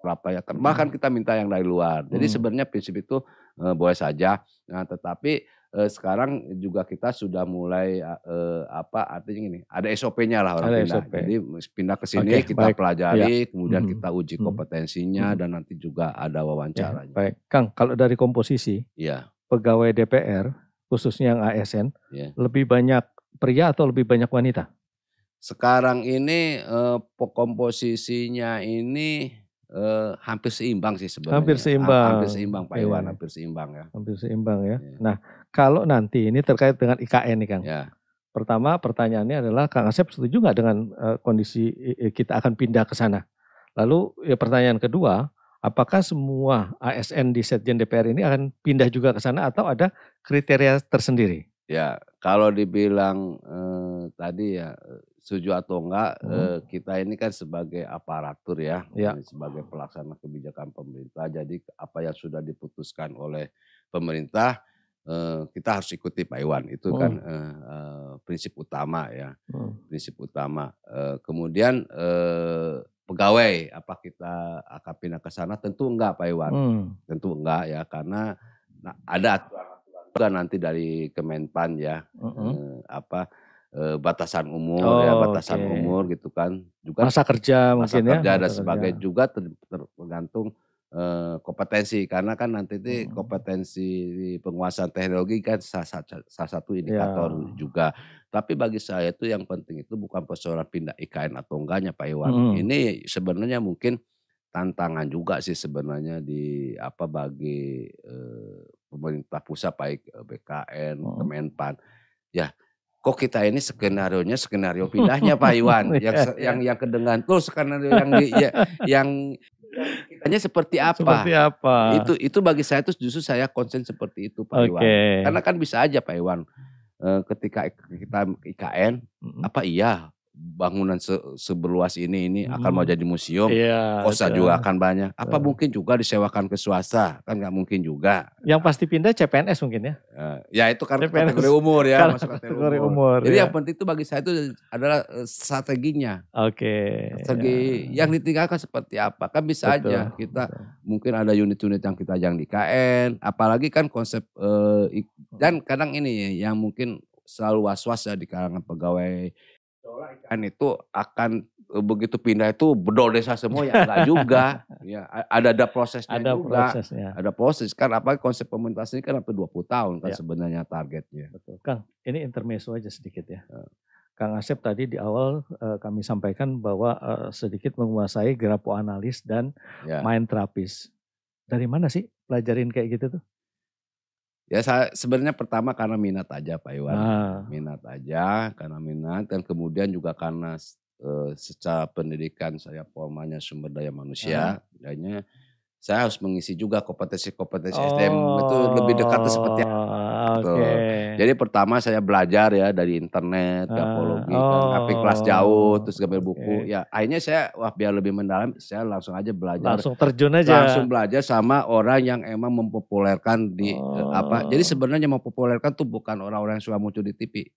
berapa ya kan bahkan kita minta yang dari luar jadi hmm. sebenarnya prinsip itu uh, boleh saja nah tetapi uh, sekarang juga kita sudah mulai uh, apa artinya ini ada SOP-nya lah orang ada pindah SOP. jadi pindah ke sini okay, kita baik. pelajari ya. kemudian hmm. kita uji hmm. kompetensinya hmm. dan nanti juga ada ya, wawancaranya ya, baik Kang kalau dari komposisi ya. pegawai DPR khususnya yang ASN ya. lebih banyak pria atau lebih banyak wanita sekarang ini eh, komposisinya ini eh, hampir seimbang sih sebenarnya. Hampir seimbang. Hampir seimbang Pak iya. Iwan, hampir seimbang ya. Hampir seimbang ya. Iya. Nah, kalau nanti ini terkait dengan IKN nih Kang. Iya. Pertama pertanyaannya adalah Kang Asep setuju nggak dengan uh, kondisi eh, eh, kita akan pindah ke sana? Lalu ya pertanyaan kedua, apakah semua ASN di Setjen DPR ini akan pindah juga ke sana atau ada kriteria tersendiri? Ya, kalau dibilang eh, tadi ya setuju atau enggak hmm. eh, kita ini kan sebagai aparatur ya, ya. sebagai pelaksana kebijakan pemerintah. Jadi apa yang sudah diputuskan oleh pemerintah eh, kita harus ikuti Pak Iwan. Itu hmm. kan eh, eh prinsip utama ya, hmm. prinsip utama. Eh, kemudian eh, pegawai apa kita akan pindah ke sana? Tentu enggak Pak Iwan, hmm. tentu enggak ya karena nah, ada aturan-aturan nanti dari Kemenpan ya, hmm. eh, apa eh, batasan umur ya, oh, ya batasan okay. umur gitu kan juga masa kerja masa mungkin ya, kerja ya? dan sebagainya juga tergantung eh, kompetensi karena kan nanti itu hmm. kompetensi penguasaan teknologi kan salah, salah satu ya. indikator yeah. juga tapi bagi saya itu yang penting itu bukan persoalan pindah IKN atau enggaknya Pak Iwan hmm. ini sebenarnya mungkin tantangan juga sih sebenarnya di apa bagi eh, pemerintah pusat baik eh, BKN, oh. Hmm. Kemenpan. Ya, kok kita ini skenario nya skenario pindahnya Pak Iwan oh, iya, iya. yang yang yang kedengan tuh skenario yang di, ya, yang hanya seperti apa? Seperti apa? Itu itu bagi saya itu justru saya konsen seperti itu Pak okay. Iwan. Karena kan bisa aja Pak Iwan eh, ketika kita IKN mm -hmm. apa iya bangunan se seberluas ini ini hmm. akan mau hmm. jadi museum, yeah, kosa yeah. juga akan banyak. Apa yeah. mungkin juga disewakan ke swasta? Kan nggak mungkin juga. Yang pasti pindah CPNS mungkin ya? Eh, ya itu karena CPNS. kategori umur ya, karena masuk kategori, umur. umur. Jadi ya. yang penting itu bagi saya itu adalah eh, strateginya. Oke. Okay, Strategi ya. yang ditinggalkan seperti apa? Kan bisa betul, aja kita betul. mungkin ada unit-unit yang kita jang di KN, apalagi kan konsep eh, dan kadang ini yang mungkin selalu was-was ya di kalangan pegawai kan itu akan eh, begitu pindah itu bedol desa semua ya enggak juga ya ada ada prosesnya ada juga proses, ya. ada proses kan apa konsep pemerintah ini kan hampir 20 tahun kan ya. sebenarnya targetnya betul Kang ini intermezzo aja sedikit ya, ya. Kang Asep tadi di awal uh, kami sampaikan bahwa uh, sedikit menguasai analis dan ya. main terapis. Dari mana sih pelajarin kayak gitu tuh? Ya sebenarnya pertama karena minat aja Pak Iwan. Ah. Minat aja karena minat dan kemudian juga karena e, secara pendidikan saya formanya sumber daya manusia, ah. Ya, saya harus mengisi juga kompetensi-kompetensi oh, SDM itu lebih dekat seperti apa. Oh, gitu. Okay. Jadi pertama saya belajar ya dari internet, grafologi, ah, oh, kan. tapi kelas jauh, terus gambar buku. Okay. Ya akhirnya saya wah biar lebih mendalam, saya langsung aja belajar. Langsung terjun aja. Langsung belajar sama orang yang emang mempopulerkan di oh. apa. Jadi oh. sebenarnya mempopulerkan tuh bukan orang-orang yang suka muncul di TV,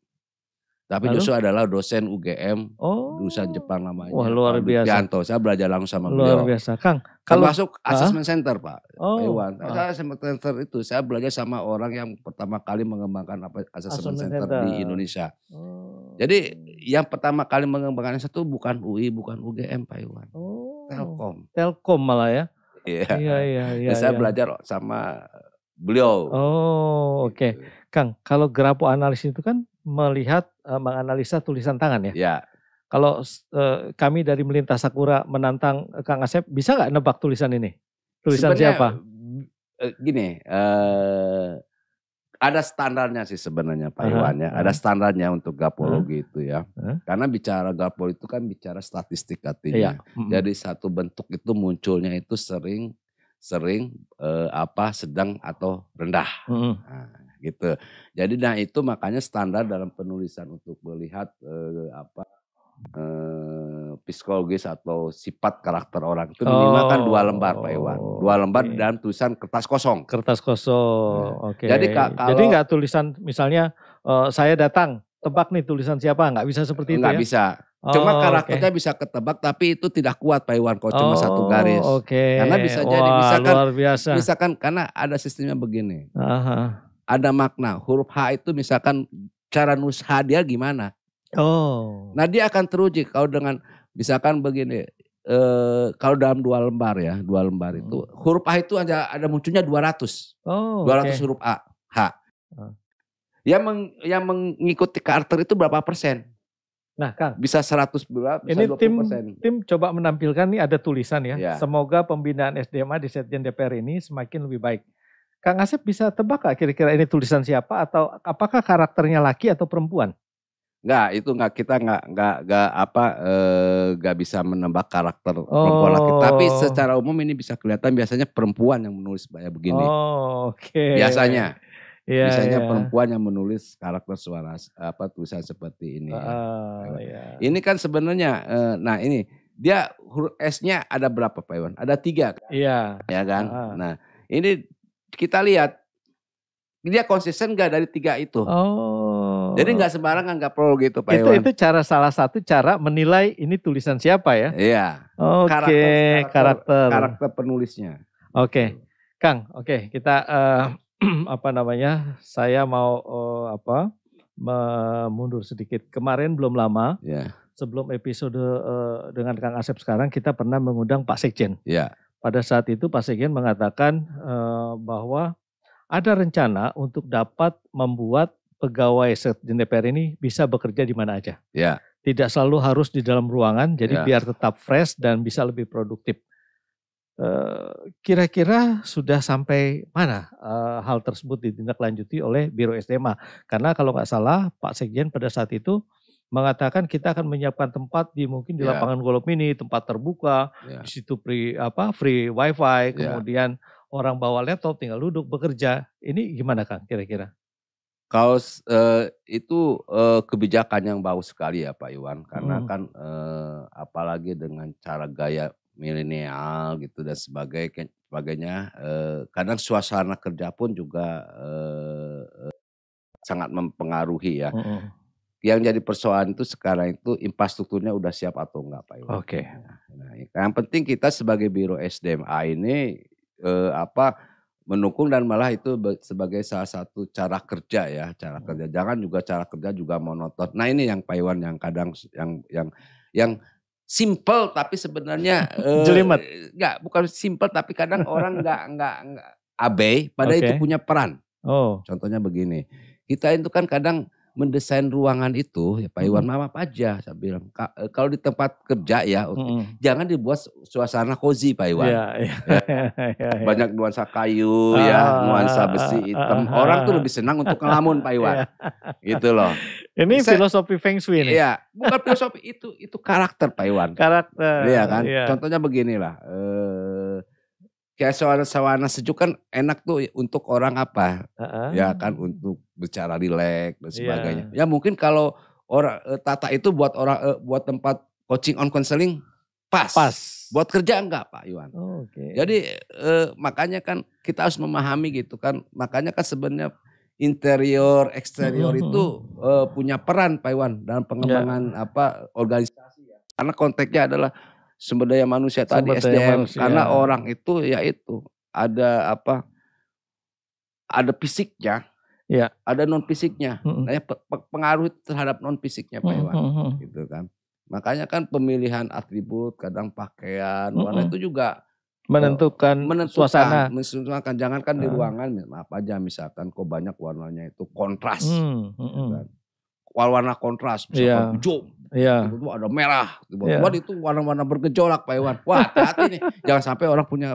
tapi Lalu? justru adalah dosen UGM, oh. Jepang namanya. Wah luar Pak biasa. Yanto, saya belajar langsung sama beliau. Luar biasa, Kang. Kalau masuk assessment center Pak, oh. Pak Iwan. Ah. Assessment center itu saya belajar sama orang yang pertama kali mengembangkan apa assessment, assessment center, center di Indonesia. Oh. Jadi yang pertama kali mengembangkan itu bukan UI, bukan UGM Pak Iwan. Oh. Telkom. Telkom malah ya. Iya. Iya, iya, iya, iya. saya ya. belajar sama beliau. Oh, oke. Okay. Gitu. Kang, kalau grafo analis itu kan melihat, uh, menganalisa tulisan tangan ya. Ya. Kalau uh, kami dari Melintas Sakura menantang eh, Kang Asep, bisa nggak nebak tulisan ini? Tulisan sebenarnya, siapa? Gini, uh, ada standarnya sih sebenarnya Pak uh -huh. Iwan ya. Ada standarnya untuk gapologi uh -huh. itu ya. Uh -huh. Karena bicara gapol itu kan bicara statistik artinya. Iya. Jadi satu bentuk itu munculnya itu sering sering eh, apa sedang atau rendah. Mm -hmm. nah, gitu. Jadi nah itu makanya standar dalam penulisan untuk melihat eh, apa eh, psikologis atau sifat karakter orang itu minimal oh, kan dua lembar Pak Iwan. Oh, dua lembar okay. dalam tulisan kertas kosong. Kertas kosong. Nah. Oke. Okay. Jadi kalau, Jadi nggak tulisan misalnya uh, saya datang tebak nih tulisan siapa nggak bisa seperti itu nggak ya? bisa Cuma oh, karakternya okay. bisa ketebak tapi itu tidak kuat Pak Iwan kalau oh, cuma satu oh, garis. Okay. Karena bisa jadi Wah, misalkan luar biasa. misalkan karena ada sistemnya begini. Aha ada makna. Huruf H itu misalkan cara nulis dia gimana. Oh. Nah dia akan teruji kalau dengan misalkan begini. E, kalau dalam dua lembar ya, dua lembar itu hmm. huruf A itu ada ada munculnya 200. Oh, 200 okay. huruf A, H. Oh. Yang meng, yang mengikuti karakter itu berapa persen? Nah, Kang. Bisa 100 berapa? Bisa ini 20%. tim tim coba menampilkan nih ada tulisan ya. ya. Semoga pembinaan SDMA di Setjen DPR ini semakin lebih baik. Kang Asep bisa tebak gak kira-kira ini tulisan siapa atau apakah karakternya laki atau perempuan? Enggak, itu enggak kita enggak enggak enggak apa eh, enggak bisa menembak karakter oh. perempuan laki. Tapi oh. secara umum ini bisa kelihatan biasanya perempuan yang menulis banyak ya, begini. Oh, oke. Okay. Biasanya. Yeah, biasanya yeah. perempuan yang menulis karakter suara apa tulisan seperti ini. Oh, ya. yeah. Iya. Ini kan sebenarnya eh, nah ini dia huruf S-nya ada berapa Pak Iwan? Ada tiga. Iya. Iya Ya kan? Ah. Nah, ini kita lihat dia konsisten gak dari tiga itu. Oh. Jadi nggak sembarang, nggak pro gitu Pak itu, Iwan. Itu cara salah satu cara menilai ini tulisan siapa ya? Iya. Oke. Okay. Karakter, karakter karakter penulisnya. Oke, okay. Kang. Oke, okay. kita uh, apa namanya? Saya mau uh, apa? Mundur sedikit. Kemarin belum lama. Yeah. Sebelum episode uh, dengan Kang Asep sekarang kita pernah mengundang Pak Sekjen. Iya. Yeah pada saat itu Pak Sekjen mengatakan uh, bahwa ada rencana untuk dapat membuat pegawai sekjen DPR ini bisa bekerja di mana aja. Ya. Tidak selalu harus di dalam ruangan, jadi ya. biar tetap fresh dan bisa lebih produktif. Eh, kira-kira sudah sampai mana uh, hal tersebut ditindaklanjuti oleh Biro SDMA? Karena kalau nggak salah Pak Sekjen pada saat itu mengatakan kita akan menyiapkan tempat di mungkin di yeah. lapangan golf mini, tempat terbuka, yeah. di situ free apa free wifi, ya. kemudian yeah. orang bawa laptop tinggal duduk bekerja. Ini gimana Kang kira-kira? Kalau uh, itu uh, kebijakan yang bagus sekali ya Pak Iwan, karena hmm. kan uh, apalagi dengan cara gaya milenial gitu dan sebagainya, sebagainya uh, kadang suasana kerja pun juga uh, sangat mempengaruhi ya. Hmm, hmm yang jadi persoalan itu sekarang itu infrastrukturnya udah siap atau enggak Pak Iwan. Oke. Okay. Nah, ya, yang penting kita sebagai Biro SDMA ini eh, apa mendukung dan malah itu sebagai salah satu cara kerja ya, cara hmm. kerja. Jangan juga cara kerja juga monoton. Nah, ini yang Pak Iwan yang kadang yang yang yang simple tapi sebenarnya eh, jelimet. Enggak, bukan simple tapi kadang orang enggak enggak enggak abai pada okay. itu punya peran. Oh. Contohnya begini. Kita itu kan kadang mendesain ruangan itu ya Pak Iwan mama apa aja saya bilang eh, kalau di tempat kerja ya mm. jangan dibuat suasana cozy Pak Iwan yeah, yeah, ya. Iya, iya, iya. banyak nuansa kayu ya, ah, ya nuansa ah, besi ah, hitam ah, ah, orang tuh lebih senang untuk ngelamun Pak Iwan gitu loh ini Bisa, filosofi Feng Shui nih Iya, bukan filosofi itu itu karakter Pak Iwan karakter iya kan contohnya beginilah eh, kayak sawana-sawana sejuk kan enak tuh untuk orang apa uh-uh. ya kan untuk bicara rileks dan iya. sebagainya yeah. ya mungkin kalau orang eh, tata itu buat orang eh, buat tempat coaching on counseling pas pas buat kerja enggak Pak Iwan oh, okay. jadi eh, makanya kan kita harus memahami gitu kan makanya kan sebenarnya interior eksterior mhm, itu mhm. eh, punya peran Pak Iwan dalam pengembangan yeah. apa organisasi ya karena konteksnya adalah sumber daya manusia tadi sumber SDM manusia. karena orang itu yaitu ada apa ada fisiknya ya ada non fisiknya -hmm. nah, ya, pengaruh terhadap non fisiknya Pak Iwan mm -hmm. gitu kan makanya kan pemilihan atribut kadang pakaian -hmm. warna itu juga menentukan, eh, menentukan suasana. Menentukan jangankan di ah. ruangan ya, maaf aja misalkan kok banyak warnanya itu kontras. Hmm, hmm, gitu kan. Warna kontras misalkan yeah. hijau, Iya. Tiba-tiba ada merah. Tiba-tiba iya. itu warna-warna bergejolak Pak Iwan. Wah hati-hati nih. Jangan sampai orang punya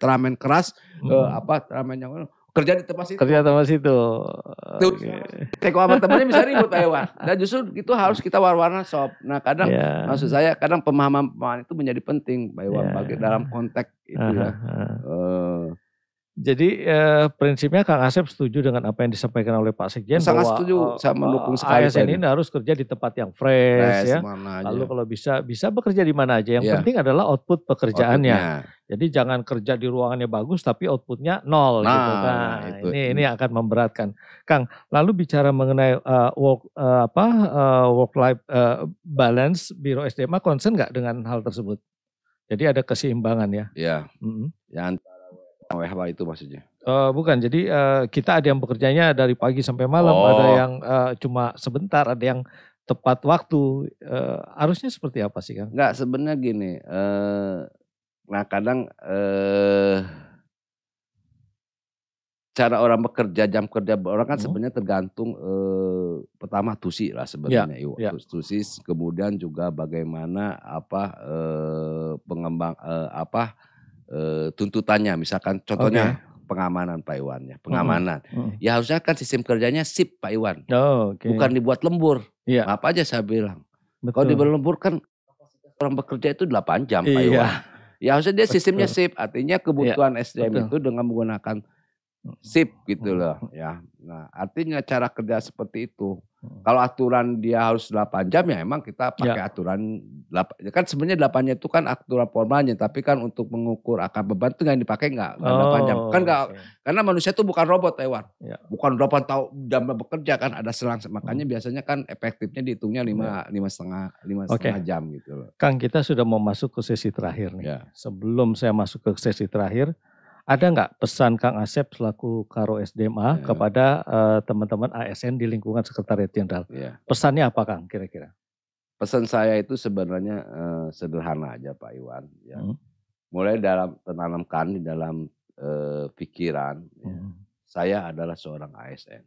teramen keras. Hmm. Eh, apa teramen yang kerja di tempat situ. Kerja di tempat situ. Tuh, okay. Teko sama temannya bisa ribut Pak Iwan. Dan justru itu harus kita warna sob. Nah kadang yeah. maksud saya kadang pemahaman-pemahaman itu menjadi penting Pak Iwan yeah. dalam konteks itu uh -huh. ya. Uh, jadi eh, prinsipnya Kang Asep setuju dengan apa yang disampaikan oleh Pak Sekjen Sangat bahwa setuju, eh, eh, saya mendukung sekali ASN ini harus kerja di tempat yang fresh, fresh ya. Lalu kalau bisa bisa bekerja di mana aja. Yang ya. penting adalah output pekerjaannya. Outputnya. Jadi jangan kerja di ruangannya bagus tapi outputnya nol nah, gitu Nah, itu. Ini ini akan memberatkan. Kang, lalu bicara mengenai uh, work uh, apa uh, work life uh, balance Biro SDMA concern nggak dengan hal tersebut? Jadi ada keseimbangan ya. Iya. Mm -hmm. Ya antara Oh, ya, apa itu maksudnya? Uh, bukan, jadi uh, kita ada yang bekerjanya dari pagi sampai malam, oh. ada yang uh, cuma sebentar, ada yang tepat waktu. Uh, harusnya seperti apa sih kan? Enggak, sebenarnya gini, uh, nah kadang uh, cara orang bekerja, jam kerja orang kan hmm. sebenarnya tergantung uh, pertama tusi lah ya, sebenarnya, ya, ya. tusi, kemudian juga bagaimana apa uh, pengembang uh, apa e, tuntutannya. Misalkan contohnya okay. pengamanan Pak Iwan ya, pengamanan. Hmm. Hmm. Ya harusnya kan sistem kerjanya sip Pak Iwan. Oh, okay. Bukan dibuat lembur. Ya. Apa aja saya bilang. Betul. Kalau dibuat lembur kan orang bekerja itu 8 jam Pak iya. Iwan. Ya harusnya dia sistemnya sip, artinya kebutuhan ya. SDM Betul. itu dengan menggunakan sip gitu loh ya. Nah, artinya cara kerja seperti itu. Kalau aturan dia harus 8 jam ya emang kita ya. pakai ya. aturan 8. Kan sebenarnya 8-nya itu kan aturan formalnya tapi kan untuk mengukur akan beban itu yang dipakai enggak, enggak oh, 8 jam. Kan enggak oh, okay. karena manusia itu bukan robot Ewan. Ya, ya. Bukan robot tahu jam bekerja kan ada selang makanya hmm. biasanya kan efektifnya dihitungnya 5 ya. lima setengah lima setengah jam gitu loh. Kang kita sudah mau masuk ke sesi terakhir nih. Ya. Sebelum saya masuk ke sesi terakhir ada nggak pesan Kang Asep selaku Karo SDMA ya. kepada teman eh, teman-teman ASN di lingkungan Sekretariat Jenderal? Ya. Pesannya apa Kang kira-kira? Pesan saya itu sebenarnya uh, sederhana aja Pak Iwan. Ya. Hmm. Mulai dalam tanamkan di dalam uh, pikiran, ya. hmm. ya. saya adalah seorang ASN.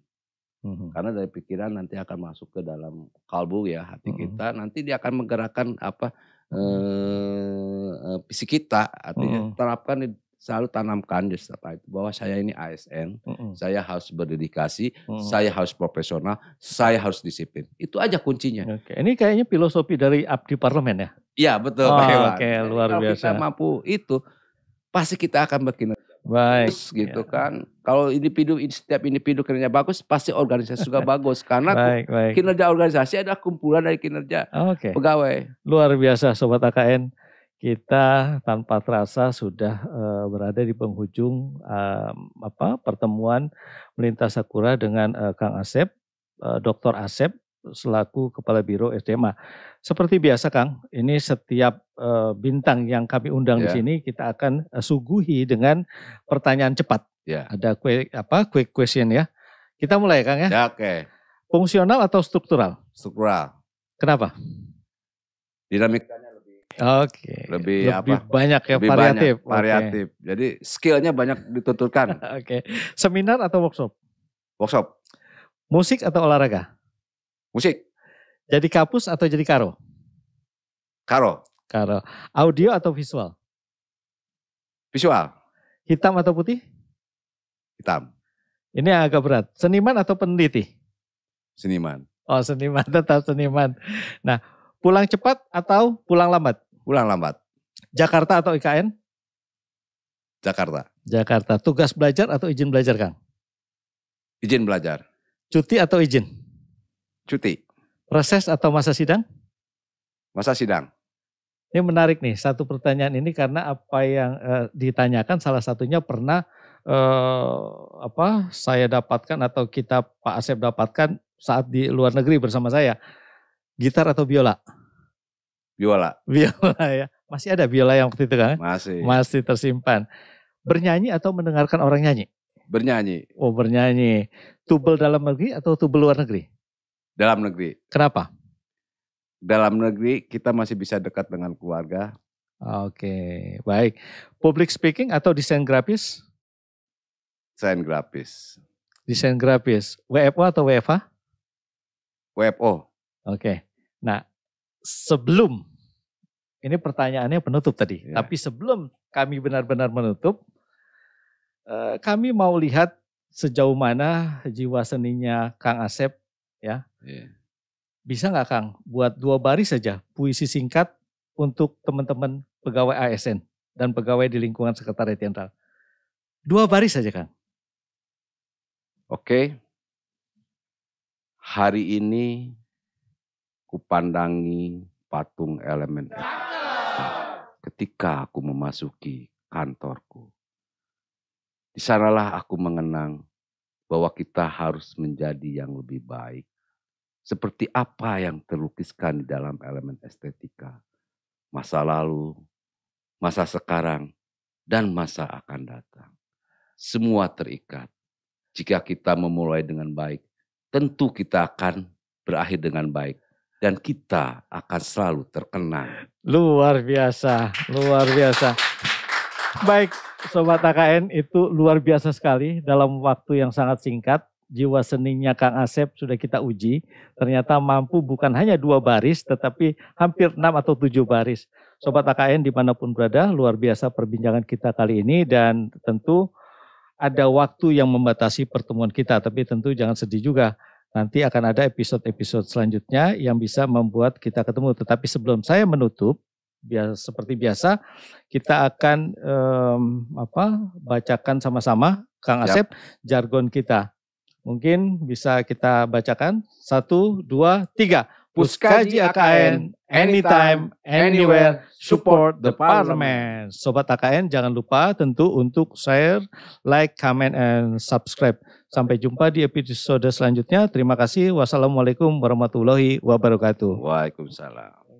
hmm Karena dari pikiran nanti akan masuk ke dalam kalbu ya hati hmm kita, nanti dia akan menggerakkan apa hmm. eh, fisik kita, artinya mm-hmm. terapkan di selalu tanamkan di setiap itu bahwa saya ini ASN, mm -mm. saya harus berdedikasi, mm -mm. saya harus profesional, saya harus disiplin. Itu aja kuncinya. Oke, ini kayaknya filosofi dari abdi parlemen ya? Iya betul oh, Pak Oke, okay, luar Jadi, biasa. Kalau kita mampu itu, pasti kita akan berkinerja. Baik. Bagus, gitu iya. kan. Kalau individu setiap individu kinerja bagus, pasti organisasi juga bagus karena baik, baik. kinerja organisasi adalah kumpulan dari kinerja okay. pegawai. Luar biasa sobat AKN kita tanpa terasa sudah uh, berada di penghujung uh, apa pertemuan melintas Sakura dengan uh, Kang Asep, uh, Dr. Asep selaku Kepala Biro SDMA. Seperti biasa Kang, ini setiap uh, bintang yang kami undang yeah. di ya. sini kita akan uh, suguhi dengan pertanyaan cepat. Yeah. Ada kue apa quick question ya. Kita mulai ya, Kang ya. Yeah, Oke. Okay. Fungsional atau struktural? Struktural. Kenapa? Dinamika Oke. Okay. Lebih, Lebih apa? banyak ya Lebih variatif. Banyak, variatif. Jadi skillnya banyak dituturkan. Oke. okay. Seminar atau workshop? Workshop. Musik atau olahraga? Musik. Jadi kapus atau jadi karo? Karo. Karo. Audio atau visual? Visual. Hitam atau putih? Hitam. Ini agak berat. Seniman atau peneliti? Seniman. Oh seniman, tetap seniman. Nah pulang cepat atau pulang lambat? Ulang lambat. Jakarta atau IKN? Jakarta. Jakarta. Tugas belajar atau izin belajar, Kang? Izin belajar. Cuti atau izin? Cuti. Reses atau masa sidang? Masa sidang. Ini menarik nih, satu pertanyaan ini karena apa yang eh, ditanyakan salah satunya pernah eh, apa saya dapatkan atau kita Pak Asep dapatkan saat di luar negeri bersama saya. Gitar atau biola? Biola. Biola ya. Masih ada biola yang waktu itu kan? Masih. Masih tersimpan. Bernyanyi atau mendengarkan orang nyanyi? Bernyanyi. Oh bernyanyi. Tubel dalam negeri atau tubel luar negeri? Dalam negeri. Kenapa? Dalam negeri kita masih bisa dekat dengan keluarga. Oke, baik. Public speaking atau desain grafis? Desain grafis. Desain grafis. WFO atau WFA? WFO. Oke. Nah, sebelum ini pertanyaannya penutup tadi. Ya. Tapi sebelum kami benar-benar menutup, eh, kami mau lihat sejauh mana jiwa seninya Kang Asep, ya. ya. Bisa nggak Kang buat dua baris saja puisi singkat untuk teman-teman pegawai ASN dan pegawai di lingkungan Sekretariat Jenderal. Dua baris saja Kang. Oke. Hari ini kupandangi patung elemen ketika aku memasuki kantorku. Di sanalah aku mengenang bahwa kita harus menjadi yang lebih baik. Seperti apa yang terlukiskan di dalam elemen estetika. Masa lalu, masa sekarang, dan masa akan datang. Semua terikat. Jika kita memulai dengan baik, tentu kita akan berakhir dengan baik. Dan kita akan selalu terkenang Luar biasa, luar biasa. Baik, Sobat AKN itu luar biasa sekali dalam waktu yang sangat singkat. Jiwa seninya Kang Asep sudah kita uji. Ternyata mampu bukan hanya dua baris, tetapi hampir enam atau tujuh baris. Sobat AKN dimanapun berada, luar biasa perbincangan kita kali ini. Dan tentu ada waktu yang membatasi pertemuan kita, tapi tentu jangan sedih juga Nanti akan ada episode-episode selanjutnya yang bisa membuat kita ketemu. Tetapi sebelum saya menutup, biasa seperti biasa kita akan um, apa bacakan sama-sama Kang Asep yep. jargon kita. Mungkin bisa kita bacakan satu, dua, tiga. Puskaji AKN, anytime, anywhere, support the parliament. Sobat AKN jangan lupa tentu untuk share, like, comment, and subscribe. Sampai jumpa di episode selanjutnya. Terima kasih. Wassalamualaikum warahmatullahi wabarakatuh. Waalaikumsalam.